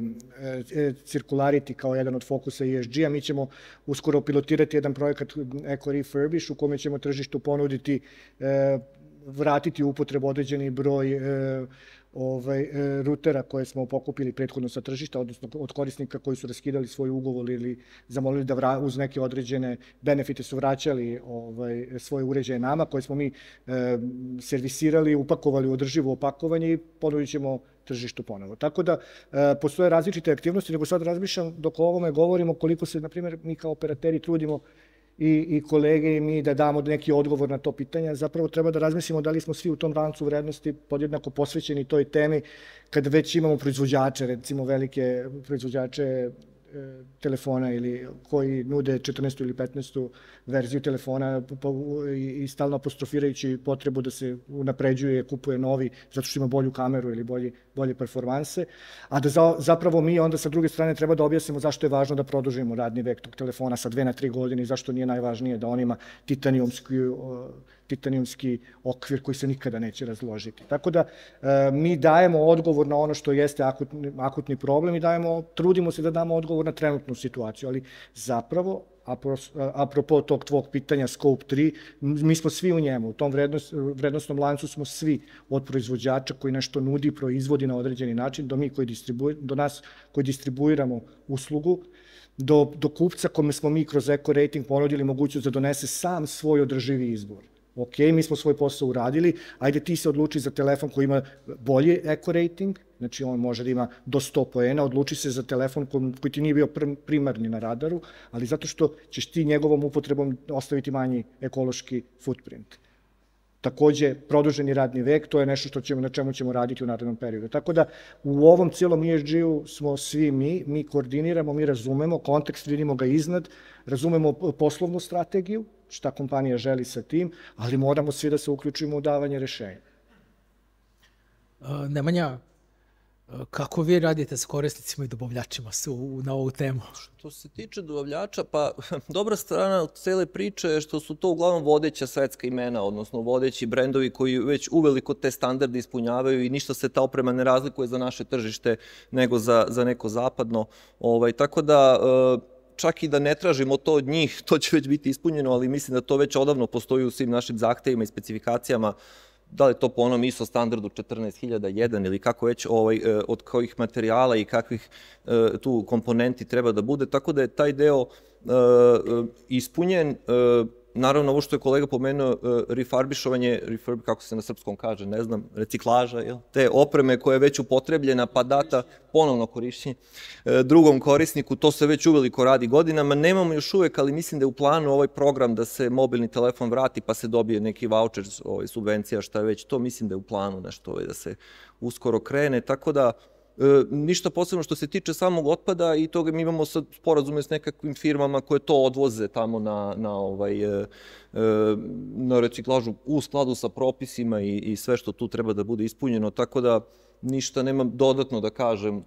circularity kao jedan od fokusa ESG-a. Mi ćemo uskoro pilotirati jedan projekat Eco Refurbish u kome ćemo tržištu ponuditi vratiti u upotrebu određeni broj ovaj, e, rutera koje smo pokupili prethodno sa tržišta, odnosno od korisnika koji su raskidali svoj ugovor ili zamolili da uz neke određene benefite su vraćali ovaj, svoje uređaje nama, koje smo mi eh, servisirali, upakovali u održivo opakovanje i ponudit ćemo tržištu ponovo. Tako da e, postoje različite aktivnosti, nego sad razmišljam dok o ovome govorimo koliko se, na primjer, mi kao operateri trudimo i, i kolege i mi da damo neki odgovor na to pitanje. Zapravo treba da razmislimo da li smo svi u tom rancu vrednosti podjednako posvećeni toj temi kad već imamo proizvođače, recimo velike proizvođače e, telefona ili koji nude 14. ili 15. verziju telefona po, i, i stalno apostrofirajući potrebu da se unapređuje, kupuje novi zato što ima bolju kameru ili bolji bolje performanse, a da za, zapravo mi onda sa druge strane treba da objasnimo zašto je važno da produžimo radni vek tog telefona sa dve na tri godine i zašto nije najvažnije da on ima titanijumski, titanijumski okvir koji se nikada neće razložiti. Tako da e, mi dajemo odgovor na ono što jeste akutni, akutni problem i dajemo, trudimo se da damo odgovor na trenutnu situaciju, ali zapravo apropo tog tvog pitanja Scope 3, mi smo svi u njemu, u tom vrednost, vrednostnom lancu smo svi, od proizvođača koji nešto nudi, proizvodi na određeni način, do mi koji do nas koji distribuiramo uslugu, do, do kupca kome smo mi kroz Eco Rating ponudili mogućnost da donese sam svoj održivi izbor. Ok, mi smo svoj posao uradili, ajde ti se odluči za telefon koji ima bolji Eco Rating, Znači, on može da ima do 100 poena, odluči se za telefon koji ti nije bio primarni na radaru, ali zato što ćeš ti njegovom upotrebom ostaviti manji ekološki footprint. Takođe, produženi radni vek, to je nešto što ćemo, na čemu ćemo raditi u narednom periodu. Tako da, u ovom cijelom ESG-u smo svi mi, mi koordiniramo, mi razumemo, kontekst vidimo ga iznad, razumemo poslovnu strategiju, šta kompanija želi sa tim, ali moramo svi da se uključimo u davanje rešenja. Nemanja, Kako vi radite s korisnicima i dobavljačima su na ovu temu? Što se tiče dobavljača, pa dobra strana od cele priče je što su to uglavnom vodeća svetska imena, odnosno vodeći brendovi koji već uveliko te standarde ispunjavaju i ništa se ta oprema ne razlikuje za naše tržište nego za, za neko zapadno. Ovaj, tako da, eh, čak i da ne tražimo to od njih, to će već biti ispunjeno, ali mislim da to već odavno postoji u svim našim zahtevima i specifikacijama da li to po onom ISO standardu 14001 ili kako već, ovaj, e, od kojih materijala i kakvih e, tu komponenti treba da bude, tako da je taj deo e, ispunjen, Naravno, ovo što je kolega pomenuo, e, refarbišovanje, refurb, kako se na srpskom kaže, ne znam, reciklaža, jel? te opreme koja je već upotrebljena pa data ponovno korišćenje e, drugom korisniku, to se već uveliko radi godinama. Nemamo još uvek, ali mislim da je u planu ovaj program da se mobilni telefon vrati pa se dobije neki voucher, ovaj, subvencija, šta je već. To mislim da je u planu nešto ovaj, da se uskoro krene, tako da E, ništa posebno što se tiče samog otpada i toga mi imamo sad sporazume s nekakvim firmama koje to odvoze tamo na, na, ovaj, e, e, na reciklažu u skladu sa propisima i, i sve što tu treba da bude ispunjeno, tako da ništa nemam dodatno da kažem.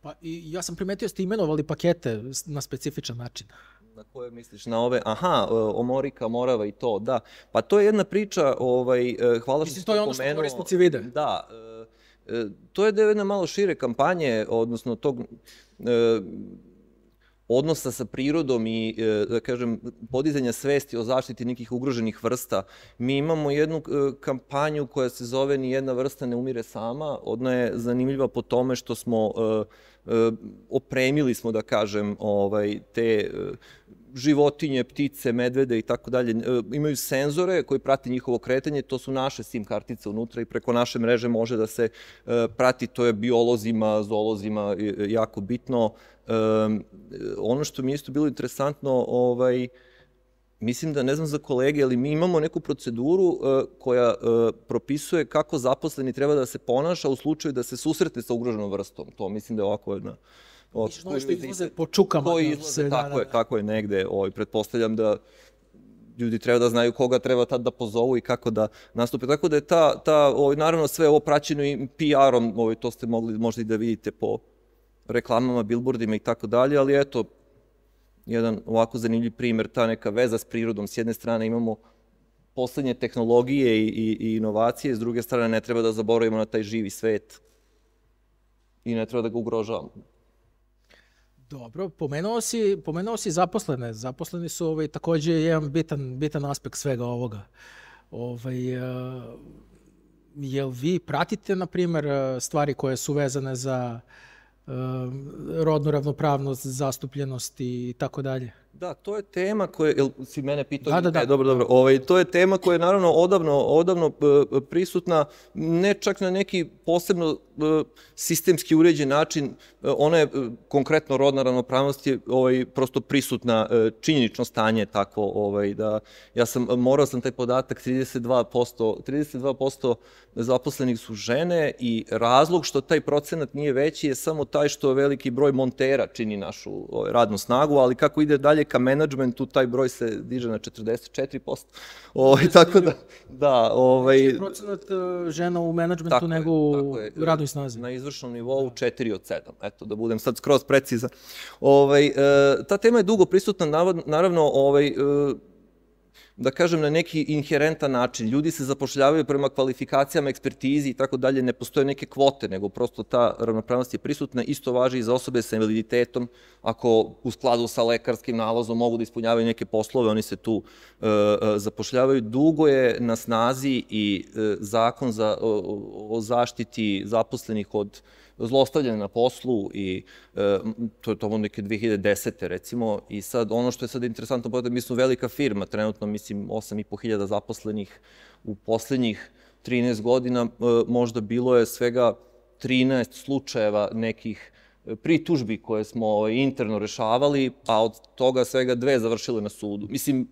Pa i ja sam primetio da ste imenovali pakete na specifičan način. Na koje misliš? Na ove, aha, e, Omorika, Morava i to, da. Pa to je jedna priča, ovaj, e, hvala što ste pomenuo. Mislim, to je ono što korisnici vide. Da, e, E, to je deo jedne malo šire kampanje, odnosno tog e, odnosa sa prirodom i, e, da kažem, podizanja svesti o zaštiti nekih ugroženih vrsta. Mi imamo jednu kampanju koja se zove Ni jedna vrsta ne umire sama. Odna je zanimljiva po tome što smo opremili smo, da kažem, ovaj, te životinje, ptice, medvede i tako dalje, e, imaju senzore koji prate njihovo kretanje, to su naše SIM kartice unutra i preko naše mreže može da se e, prati, to je biolozima, zoolozima e, jako bitno. Ono što mi je isto bilo interesantno, ovaj, mislim da ne znam za kolege, ali mi imamo neku proceduru koja propisuje kako zaposleni treba da se ponaša u slučaju da se susretne sa ugroženom vrstom. To mislim da je ovako jedna od da što izlaze po čukama. Koji izlaze, tako, da, da, je, da. tako je negde. Ovaj, pretpostavljam da ljudi treba da znaju koga treba tad da pozovu i kako da nastupe. Tako da je ta, ta ovaj, naravno sve ovo praćeno i PR-om, ovaj, to ste mogli možda i da vidite po reklamama, billboardima i tako dalje, ali eto, jedan ovako zanimljiv primer, ta neka veza s prirodom. S jedne strane imamo poslednje tehnologije i, i, i inovacije, s druge strane ne treba da zaboravimo na taj živi svet i ne treba da ga ugrožavamo. Dobro, pomenuo si, pomenuo si zaposlene. Zaposleni su ovaj, takođe jedan bitan, bitan aspekt svega ovoga. Ovaj, uh, jel vi pratite, na primer, eh, stvari koje su vezane za uh, rodnu ravnopravnost, zastupljenost i tako dalje? Da, to je tema koja, jel si mene pitao? Da, da, e, da. E, dobro, dobro. Ovaj, to je tema koja je naravno odavno, odavno prisutna, ne čak na neki posebno sistemski uređen način, e, ona je e, konkretno rodna ravnopravnost je ovaj, prosto prisutna, činjenično stanje tako, ovaj, da ja sam, morao sam taj podatak 32%, 32% zaposlenih su žene i razlog što taj procenat nije veći je samo taj što veliki broj montera čini našu ovaj, radnu snagu, ali kako ide dalje ka menadžmentu, taj broj se diže na 44%. Ovaj, tako da, da, ovaj... Znači, procenat eh, žena u menadžmentu tako nego u radnoj snazi. Na izvršnom nivou 4 da. od 7, eto, da budem sad skroz precizan. Ovaj, eh, ta tema je dugo prisutna, naravno, ovaj, eh, da kažem, na neki inherentan način. Ljudi se zapošljavaju prema kvalifikacijama, ekspertizi i tako dalje, ne postoje neke kvote, nego prosto ta ravnopravnost je prisutna. Isto važi i za osobe sa invaliditetom, ako u skladu sa lekarskim nalazom mogu da ispunjavaju neke poslove, oni se tu e, e, zapošljavaju. Dugo je na snazi i e, zakon za, o, o zaštiti zaposlenih od zlostavljene na poslu i e, to je tomo neke 2010. recimo i sad ono što je sad interesantno podatak, mi smo velika firma, trenutno mislim 8,5 hiljada zaposlenih u poslednjih 13 godina, e, možda bilo je svega 13 slučajeva nekih e, pritužbi koje smo ovaj, interno rešavali, a od toga svega dve završile na sudu. Mislim,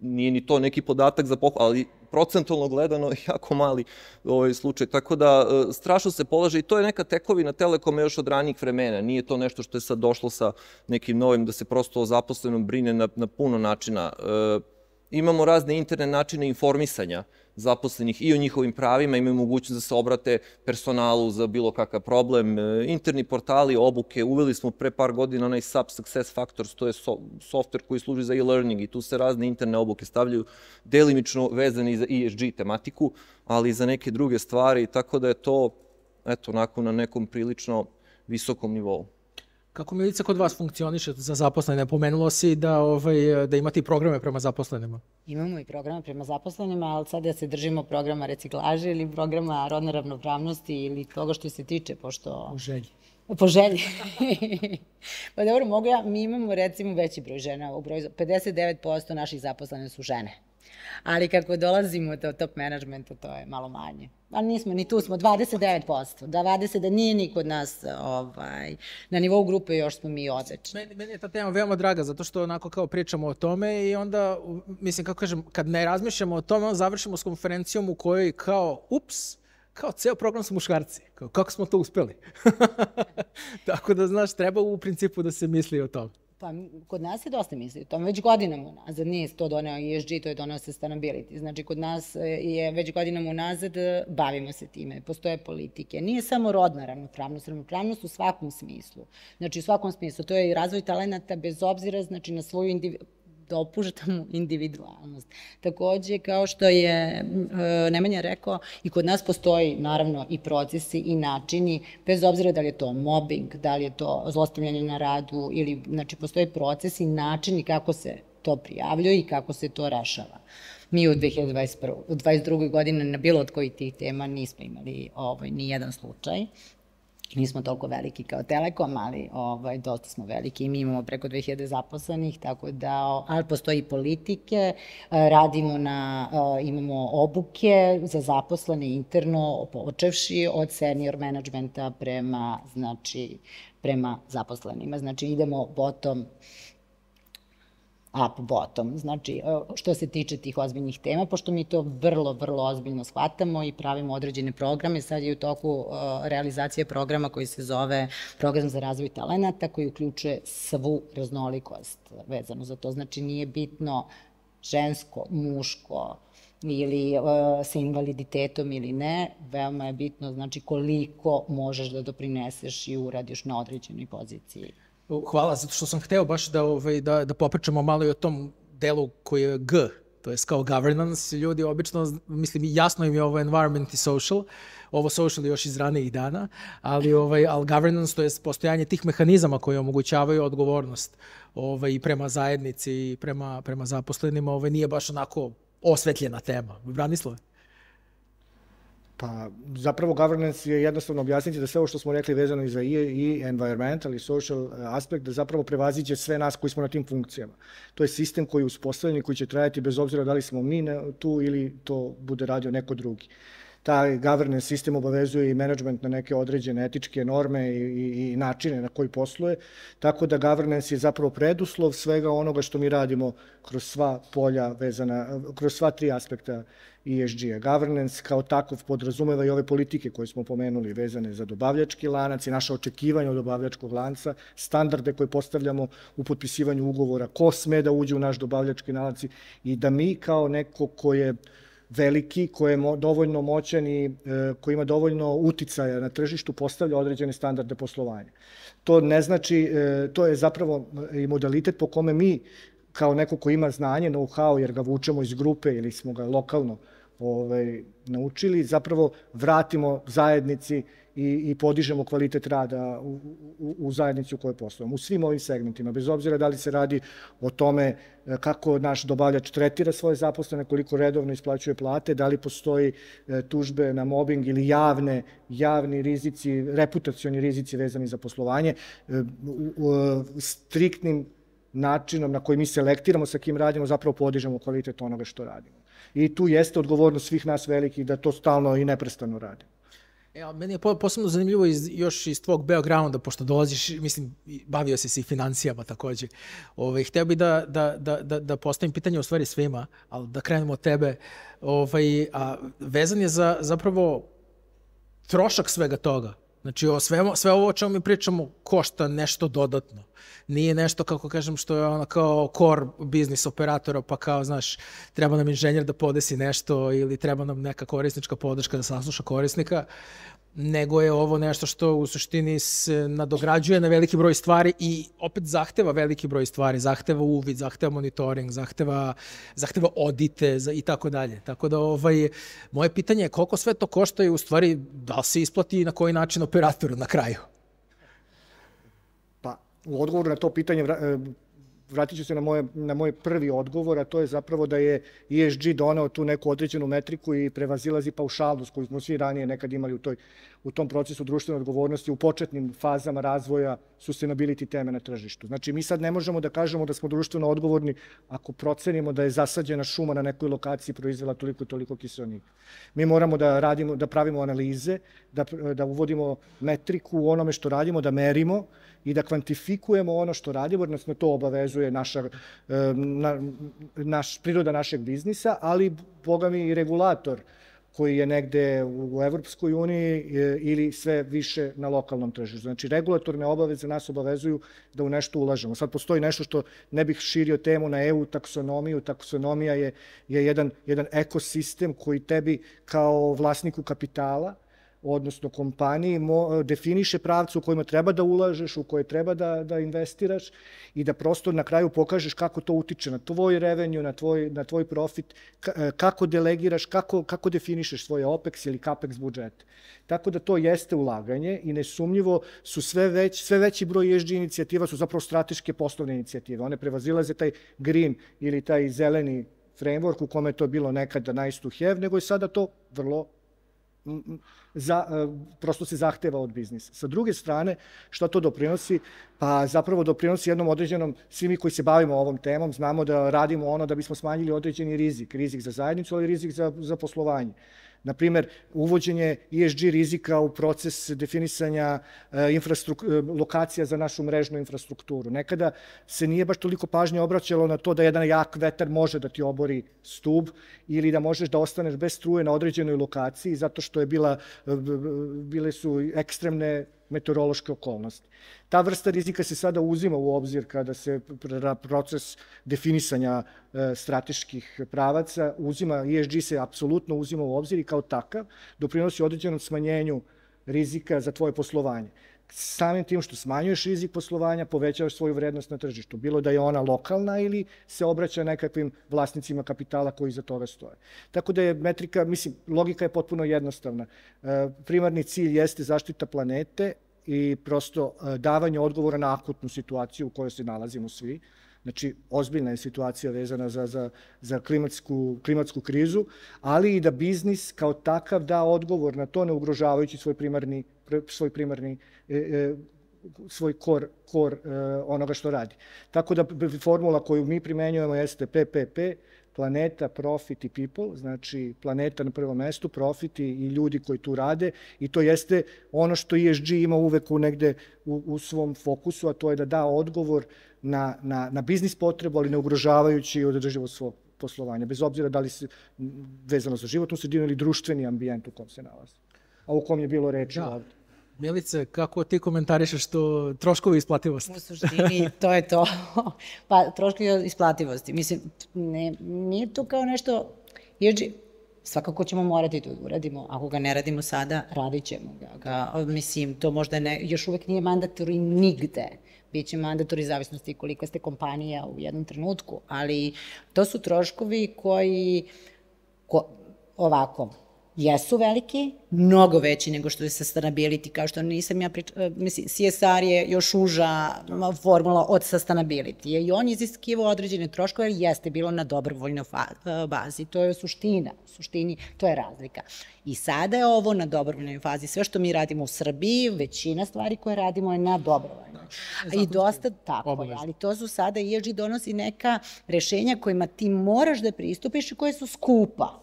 nije ni to neki podatak za pohvalu, ali procentualno gledano jako mali ovaj slučaj. Tako da e, strašno se polaže i to je neka tekovina Telekoma još od ranijih vremena. Nije to nešto što je sad došlo sa nekim novim da se prosto o zaposlenom brine na, na puno načina. E, imamo razne interne načine informisanja. E, zaposlenih i o njihovim pravima, imaju mogućnost da se obrate personalu za bilo kakav problem. E, interni portali, obuke, uveli smo pre par godina onaj SAP Success Factors, to je so, koji služi za e-learning i tu se razne interne obuke stavljaju delimično vezane i za ESG tematiku, ali i za neke druge stvari, tako da je to eto, nakon na nekom prilično visokom nivou. Kako Milica kod vas funkcioniše za zaposlene? Pomenulo si da, ovaj, da imate i programe prema zaposlenima. Imamo i programe prema zaposlenima, ali sad ja se držimo programa reciklaže ili programa rodne ravnopravnosti ili toga što se tiče, pošto... U želji. Po želji. pa dobro, mogu ja, mi imamo recimo veći broj žena u broju, 59% naših zaposlenih su žene. Ali kako dolazimo do top managementa, to je malo manje. Ali nismo, ni tu smo, 29%. Da, 20, da nije niko od nas ovaj, na nivou grupe još smo mi odreći. Meni, meni je ta tema veoma draga, zato što onako kao pričamo o tome i onda, mislim, kako kažem, kad ne razmišljamo o tome, onda završimo s konferencijom u kojoj kao, ups, kao ceo program su muškarci. Kao, kako smo to uspeli? Tako da, znaš, treba u principu da se misli o tome. Pa kod nas se dosta misli o tome, već godinama unazad, nije to doneo ESG, to je doneo sustainability. Znači kod nas e, je već godinama unazad, e, bavimo se time, postoje politike. Nije samo rodna ravnopravnost, ravnopravnost u svakom smislu. Znači u svakom smislu, to je i razvoj talenata bez obzira znači, na svoju individu mu individualnost. Takođe, kao što je e, Nemanja rekao, i kod nas postoji naravno i procesi i načini, bez obzira da li je to mobbing, da li je to zlostavljanje na radu, ili, znači, postoji proces i načini kako se to prijavljuje i kako se to rešava. Mi u 2021. u 2022. godine na bilo od kojih tih tema nismo imali ovaj, ni jedan slučaj. Nismo toliko veliki kao Telekom, ali ovaj, dosta smo veliki i mi imamo preko 2000 zaposlenih, tako da, ali postoji politike, e, radimo na, e, imamo obuke za zaposlene interno, počevši od senior managementa prema, znači, prema zaposlenima. Znači, idemo potom up bottom. Znači, e, što se tiče tih ozbiljnih tema, pošto mi to vrlo, vrlo ozbiljno shvatamo i pravimo određene programe, sad je u toku e, realizacija programa koji se zove Program za razvoj talenata, koji uključuje svu raznolikost vezano za to. Znači, nije bitno žensko, muško, ili uh, sa invaliditetom ili ne, veoma je bitno znači koliko možeš da doprineseš i uradiš na određenoj poziciji. Hvala, zato što sam hteo baš da, ovaj, da, da popričamo malo i o tom delu koji je G, to je kao governance, ljudi obično, mislim, jasno im je ovo environment i social, ovo social još iz ranijih dana, ali, ovaj, al governance, to je postojanje tih mehanizama koji omogućavaju odgovornost ovaj, prema zajednici i prema, prema zaposlenima, ovaj, nije baš onako osvetljena tema. Branislave? Pa zapravo governance je jednostavno objasniti da sve ovo što smo rekli vezano i za e i, i environmental i social eh, aspekt, da zapravo prevaziđe sve nas koji smo na tim funkcijama. To je sistem koji je uspostavljen i koji će trajati bez obzira da li smo mi tu ili to bude radio neko drugi. Uh, taj governance sistem obavezuje i management na neke određene etičke norme i, i, i načine na koji posluje, tako da governance je zapravo preduslov svega onoga što mi radimo kroz sva polja vezana, kroz sva tri aspekta ESG-a. Governance kao takov podrazumeva i ove politike koje smo pomenuli vezane za dobavljački lanac i naše očekivanje od dobavljačkog lanca, standarde koje postavljamo u potpisivanju ugovora, ko sme da uđe u naš dobavljački lanac i da mi kao neko ko je veliki, koji je dovoljno moćan i e, koji ima dovoljno uticaja na tržištu, postavlja određene standarde poslovanja. To ne znači, e, to je zapravo e, i modalitet po kome mi kao neko ko ima znanje, know-how, jer ga vučemo iz grupe ili smo ga lokalno ovaj, naučili, zapravo vratimo zajednici i, i podižemo kvalitet rada u, u, u zajednici u kojoj poslovamo, u svim ovim segmentima, bez obzira da li se radi o tome e, kako naš dobavljač tretira svoje zaposlene, koliko redovno isplaćuje plate, da li postoji e, tužbe na mobbing ili javne, javni rizici, reputacioni rizici vezani za poslovanje, e, striktnim načinom na koji mi selektiramo sa kim radimo, zapravo podižemo kvalitet onoga što radimo. I tu jeste odgovornost svih nas velikih da to stalno i neprestano radimo. Evo, meni je posebno zanimljivo iz, još iz tvog backgrounda, pošto dolaziš, mislim, bavio si se i financijama takođe. Ove, ovaj, hteo bi da, da, da, da, da postavim pitanje u stvari svima, ali da krenemo od tebe. Ovaj, a vezan je za zapravo trošak svega toga Znači, o sve, sve ovo o čemu mi pričamo košta nešto dodatno. Nije nešto, kako kažem, što je ono kao core biznis operatora, pa kao, znaš, treba nam inženjer da podesi nešto ili treba nam neka korisnička podrška da sasluša korisnika nego je ovo nešto što u suštini se nadograđuje na veliki broj stvari i opet zahteva veliki broj stvari, zahteva uvid, zahteva monitoring, zahteva, zahteva odite i tako dalje. Tako da ovaj, moje pitanje je koliko sve to košta i u stvari da li se isplati i na koji način operatoru na kraju? Pa u odgovoru na to pitanje vratit ću se na, moje, na moj prvi odgovor, a to je zapravo da je ESG donao tu neku određenu metriku i prevazilazi paušalnost koju smo svi ranije nekad imali u toj u tom procesu društvene odgovornosti u početnim fazama razvoja sustainability teme na tržištu. Znači, mi sad ne možemo da kažemo da smo društveno odgovorni ako procenimo da je zasađena šuma na nekoj lokaciji proizvela toliko i toliko kiselnika. Mi moramo da, radimo, da pravimo analize, da, da uvodimo metriku u onome što radimo, da merimo i da kvantifikujemo ono što radimo, jer nas na to obavezuje naša, eh, na, naš, priroda našeg biznisa, ali, boga mi, i regulator, koji je negde u Evropskoj uniji e, ili sve više na lokalnom tržištu. Znači, regulatorne obaveze nas obavezuju da u nešto ulažemo. Sad postoji nešto što ne bih širio temu na EU taksonomiju. Taksonomija je, je jedan, jedan ekosistem koji tebi kao vlasniku kapitala odnosno kompaniji, mo, e, definiše pravcu u kojima treba da ulažeš, u koje treba da, da investiraš i da prosto na kraju pokažeš kako to utiče na tvoj revenju, na tvoj, na tvoj profit, e, kako delegiraš, kako, kako definišeš svoje OPEX ili CAPEX budžete. Tako da to jeste ulaganje i nesumnjivo su sve, već, sve veći broj ESG inicijativa su zapravo strateške poslovne inicijative. One prevazilaze taj green ili taj zeleni framework u kome je to bilo nekada nice to have, nego je sada to vrlo za, e, prosto se zahteva od biznisa. Sa druge strane, šta to doprinosi? Pa zapravo doprinosi jednom određenom, svi mi koji se bavimo ovom temom, znamo da radimo ono da bismo smanjili određeni rizik, rizik za zajednicu, ali rizik za, za poslovanje. Na primer, uvođenje ESG rizika u proces definisanja e, e, lokacija za našu mrežnu infrastrukturu. Nekada se nije baš toliko pažnje obraćalo na to da jedan jak veter može da ti obori stub ili da možeš da ostaneš bez struje na određenoj lokaciji zato što je bila, e, bile su ekstremne meteorološke okolnosti. Ta vrsta rizika se sada uzima u obzir kada se proces definisanja e, strateških pravaca uzima, ESG se apsolutno uzima u obzir i kao takav doprinosi određenom smanjenju rizika za tvoje poslovanje samim tim što smanjuješ rizik poslovanja, povećavaš svoju vrednost na tržištu, bilo da je ona lokalna ili se obraća nekakvim vlasnicima kapitala koji za toga stoje. Tako da je metrika, mislim, logika je potpuno jednostavna. E, primarni cilj jeste zaštita planete i prosto e, davanje odgovora na akutnu situaciju u kojoj se nalazimo svi. Znači, ozbiljna je situacija vezana za, za, za klimatsku, klimatsku krizu, ali i da biznis kao takav da odgovor na to ne ugrožavajući svoj primarni svoj primarni e, e, svoj kor, kor e, onoga što radi. Tako da formula koju mi primenjujemo jeste PPP, planeta, profit i people, znači planeta na prvom mestu, profit i, i ljudi koji tu rade i to jeste ono što ESG ima uvek u negde u, u svom fokusu, a to je da da odgovor na, na, na biznis potrebu, ali ne ugrožavajući održivo svog poslovanja, bez obzira da li se vezano za životnu sredinu ili društveni ambijent u kom se nalazi a u kom je bilo reči da. ovde. Milice, kako ti komentarišeš to troškovi isplativosti? U suštini, to je to. pa, troškovi isplativosti. Mislim, ne, nije to kao nešto... Jer svakako ćemo morati to da uradimo. Ako ga ne radimo sada, radit ćemo ga. ga mislim, to možda ne, još uvek nije mandatori nigde. Biće mandatori zavisnosti koliko ste kompanija u jednom trenutku, ali to su troškovi koji ko, ovako, jesu veliki, mnogo veći nego što je sustainability, kao što nisam ja pričala, e, mislim, CSR je još uža da. formula od sustainability i on iziskivo određene troškove, jeste bilo na dobrovoljnoj e, bazi, to je suština, suštini, to je razlika. I sada je ovo na dobrovoljnoj fazi, sve što mi radimo u Srbiji, većina stvari koje radimo je na dobrovoljnoj. Znači, e, I dosta tako, ali to su sada i donosi neka rešenja kojima ti moraš da pristupiš i koje su skupa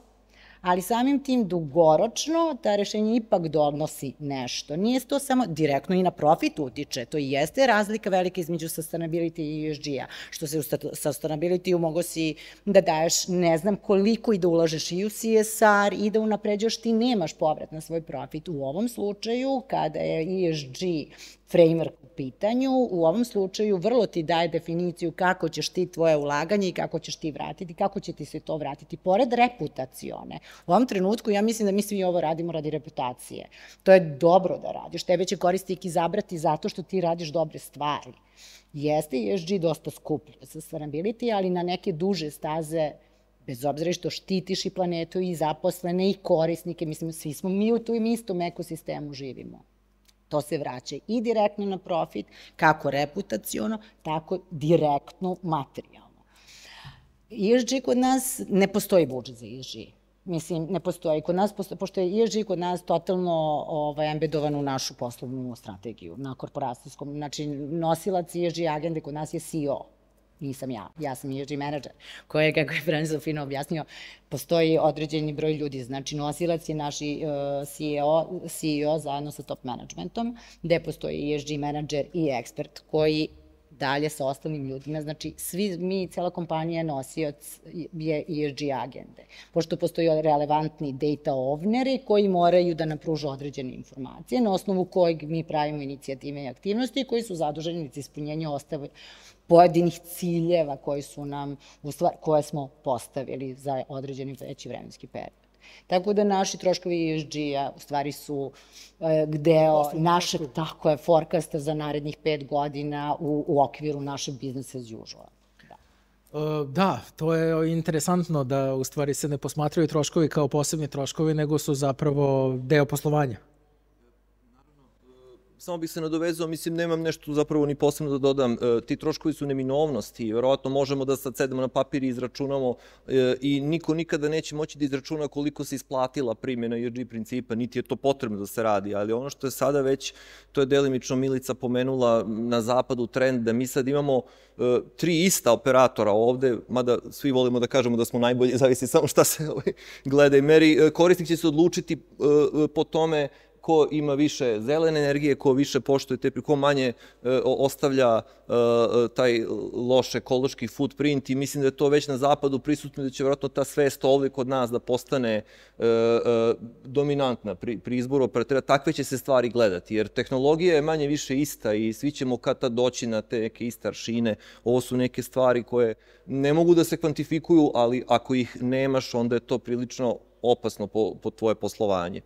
ali samim tim dugoročno ta rešenja ipak donosi nešto. Nije to samo direktno i na profit utiče, to i jeste razlika velika između sustainability i ESG-a, što se u sustainability-u mogo si da daješ ne znam koliko i da ulažeš i u CSR i da unapređaš ti nemaš povrat na svoj profit. U ovom slučaju kada je ESG framework u pitanju, u ovom slučaju vrlo ti daje definiciju kako ćeš ti tvoje ulaganje i kako ćeš ti vratiti, kako će ti se to vratiti, pored reputacione. U ovom trenutku ja mislim da mi svi ovo radimo radi reputacije. To je dobro da radiš, tebe će korisnik izabrati zato što ti radiš dobre stvari. Jeste ESG dosta skup sa sustainability, ali na neke duže staze bez obzira što štitiš i planetu i zaposlene i korisnike, mislim, svi smo mi u tu istom ekosistemu živimo to se vraća i direktno na profit, kako reputaciono, tako direktno materijalno. ESG kod nas ne postoji budžet za ESG mislim, ne postoji kod nas, pošto je ESG kod nas totalno ovaj, embedovan u našu poslovnu strategiju, na korporacijskom. Znači, nosilac ESG agende kod nas je CEO, nisam ja, ja sam ESG menadžer, koji je, kako je Franzo fino objasnio, postoji određeni broj ljudi, znači nosilac je naši uh, eh, CEO, CEO zajedno sa top managementom, gde postoji ESG menadžer i ekspert koji dalje sa ostalim ljudima. Znači, svi mi, cela kompanija je nosioc je ESG agende, pošto postoji relevantni data ovneri koji moraju da nam pružu određene informacije, na osnovu kojeg mi pravimo inicijative i aktivnosti koji su zaduženi za ispunjenje ostave pojedinih ciljeva koji su nam, u stvar, koje smo postavili za određeni veći vremenski period. Tako da naši troškovi ESG-a u stvari su e, deo našeg, tako je, forecasta za narednih pet godina u, u okviru našeg biznesa as usual. Da. E, da, to je interesantno da u stvari se ne posmatraju troškovi kao posebni troškovi, nego su zapravo deo poslovanja. Samo bih se nadovezao, mislim, nemam nešto zapravo ni posebno da dodam. E, ti troškovi su neminovnosti, i verovatno možemo da sad sedemo na papiri i izračunamo e, i niko nikada neće moći da izračuna koliko se isplatila primjena ERG principa, niti je to potrebno da se radi, ali ono što je sada već, to je delimično Milica pomenula na zapadu trend, da mi sad imamo e, tri ista operatora ovde, mada svi volimo da kažemo da smo najbolji, zavisi samo šta se ovaj, gleda i meri, e, korisnik će se odlučiti e, e, po tome ko ima više zelene energije, ko više poštuje te, ko manje e, ostavlja e, e, taj loš ekološki footprint i mislim da je to već na zapadu prisutno da će vratno ta svest ovde kod nas da postane dominantna pri, pri izboru operatera. Takve će se stvari gledati jer tehnologija je manje više ista i svi ćemo kad tad doći na te neke iste aršine. Ovo su neke stvari koje ne mogu da se kvantifikuju, ali ako ih nemaš onda je to prilično opasno po, po tvoje poslovanje.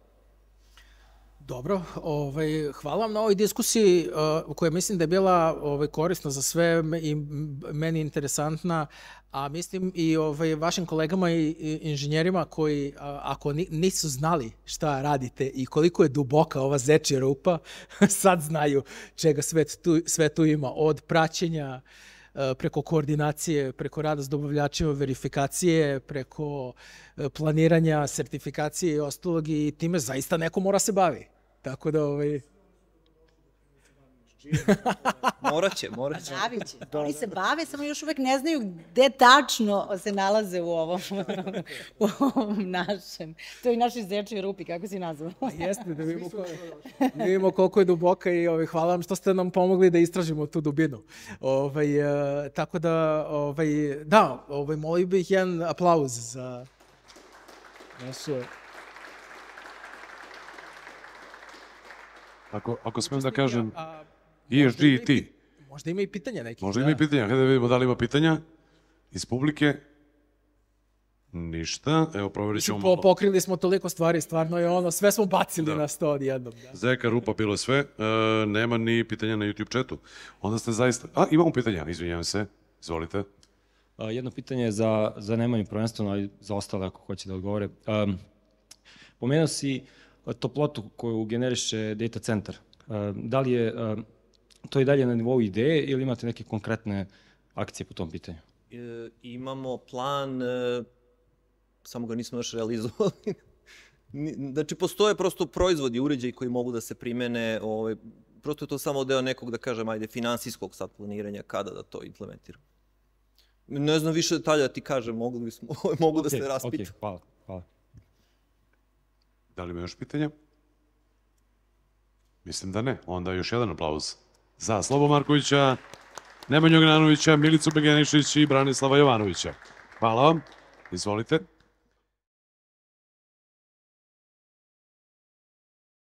Dobro, ovaj, hvala vam na ovoj diskusiji eh, uh, koja mislim da je bila ovaj, korisna za sve i meni interesantna, a mislim i ovaj, vašim kolegama i, i inženjerima koji uh, ako ni, nisu znali šta radite i koliko je duboka ova zečja rupa, sad znaju čega sve tu, sve tu ima, od praćenja uh, preko koordinacije, preko rada s dobavljačima, verifikacije, preko planiranja, sertifikacije i ostalog i time zaista neko mora se baviti. Tako da, ovaj... moraće, moraće. morat Oni se bave, samo još uvek ne znaju gde tačno se nalaze u ovom, u ovom našem. To je naši zečoj rupi, kako si nazvao. Pa jeste, da vidimo, koliko, da vidimo koliko je duboka i ovaj, hvala vam što ste nam pomogli da istražimo tu dubinu. Ovaj, e, tako da, ovaj, da, ovaj, molio bih jedan aplauz za našu... Ako, ako smem znači, da kažem, ESG i ti. Možda ima i pitanja neki. Možda ima i da. pitanja. Hajde da vidimo da li ima pitanja iz publike. Ništa, evo proverit ćemo po, malo. Pokrili smo toliko stvari, stvarno je ono, sve smo bacili da. na sto odjednom. Da. Zeka, rupa, bilo je sve, e, nema ni pitanja na YouTube chatu. Onda ste zaista... A, imamo pitanja, izvinjavam se, izvolite. A, jedno pitanje je za, za Nemanju prvenstveno, ali za ostale ako hoće da odgovore. Um, pomenuo si toplotu koju generiše data centar. E, da li je e, to i dalje na nivou ideje ili imate neke konkretne akcije po tom pitanju? E, imamo plan, e, samo ga nismo još realizovali. znači, postoje prosto proizvodi, uređaj koji mogu da se primene, ovaj, prosto je to samo deo nekog, da kažem, ajde, finansijskog sad planiranja kada da to implementiramo. Ne znam više detalja da ti kažem, ovaj, mogu, smo, da mogu okay, da se raspitam. Ok, hvala, hvala. Da li ima još pitanja? Mislim da ne. Onda još jedan aplauz za Slobo Markovića, Nemanju Gnanovića, Milicu Begenišić i Branislava Jovanovića. Hvala vam. Izvolite.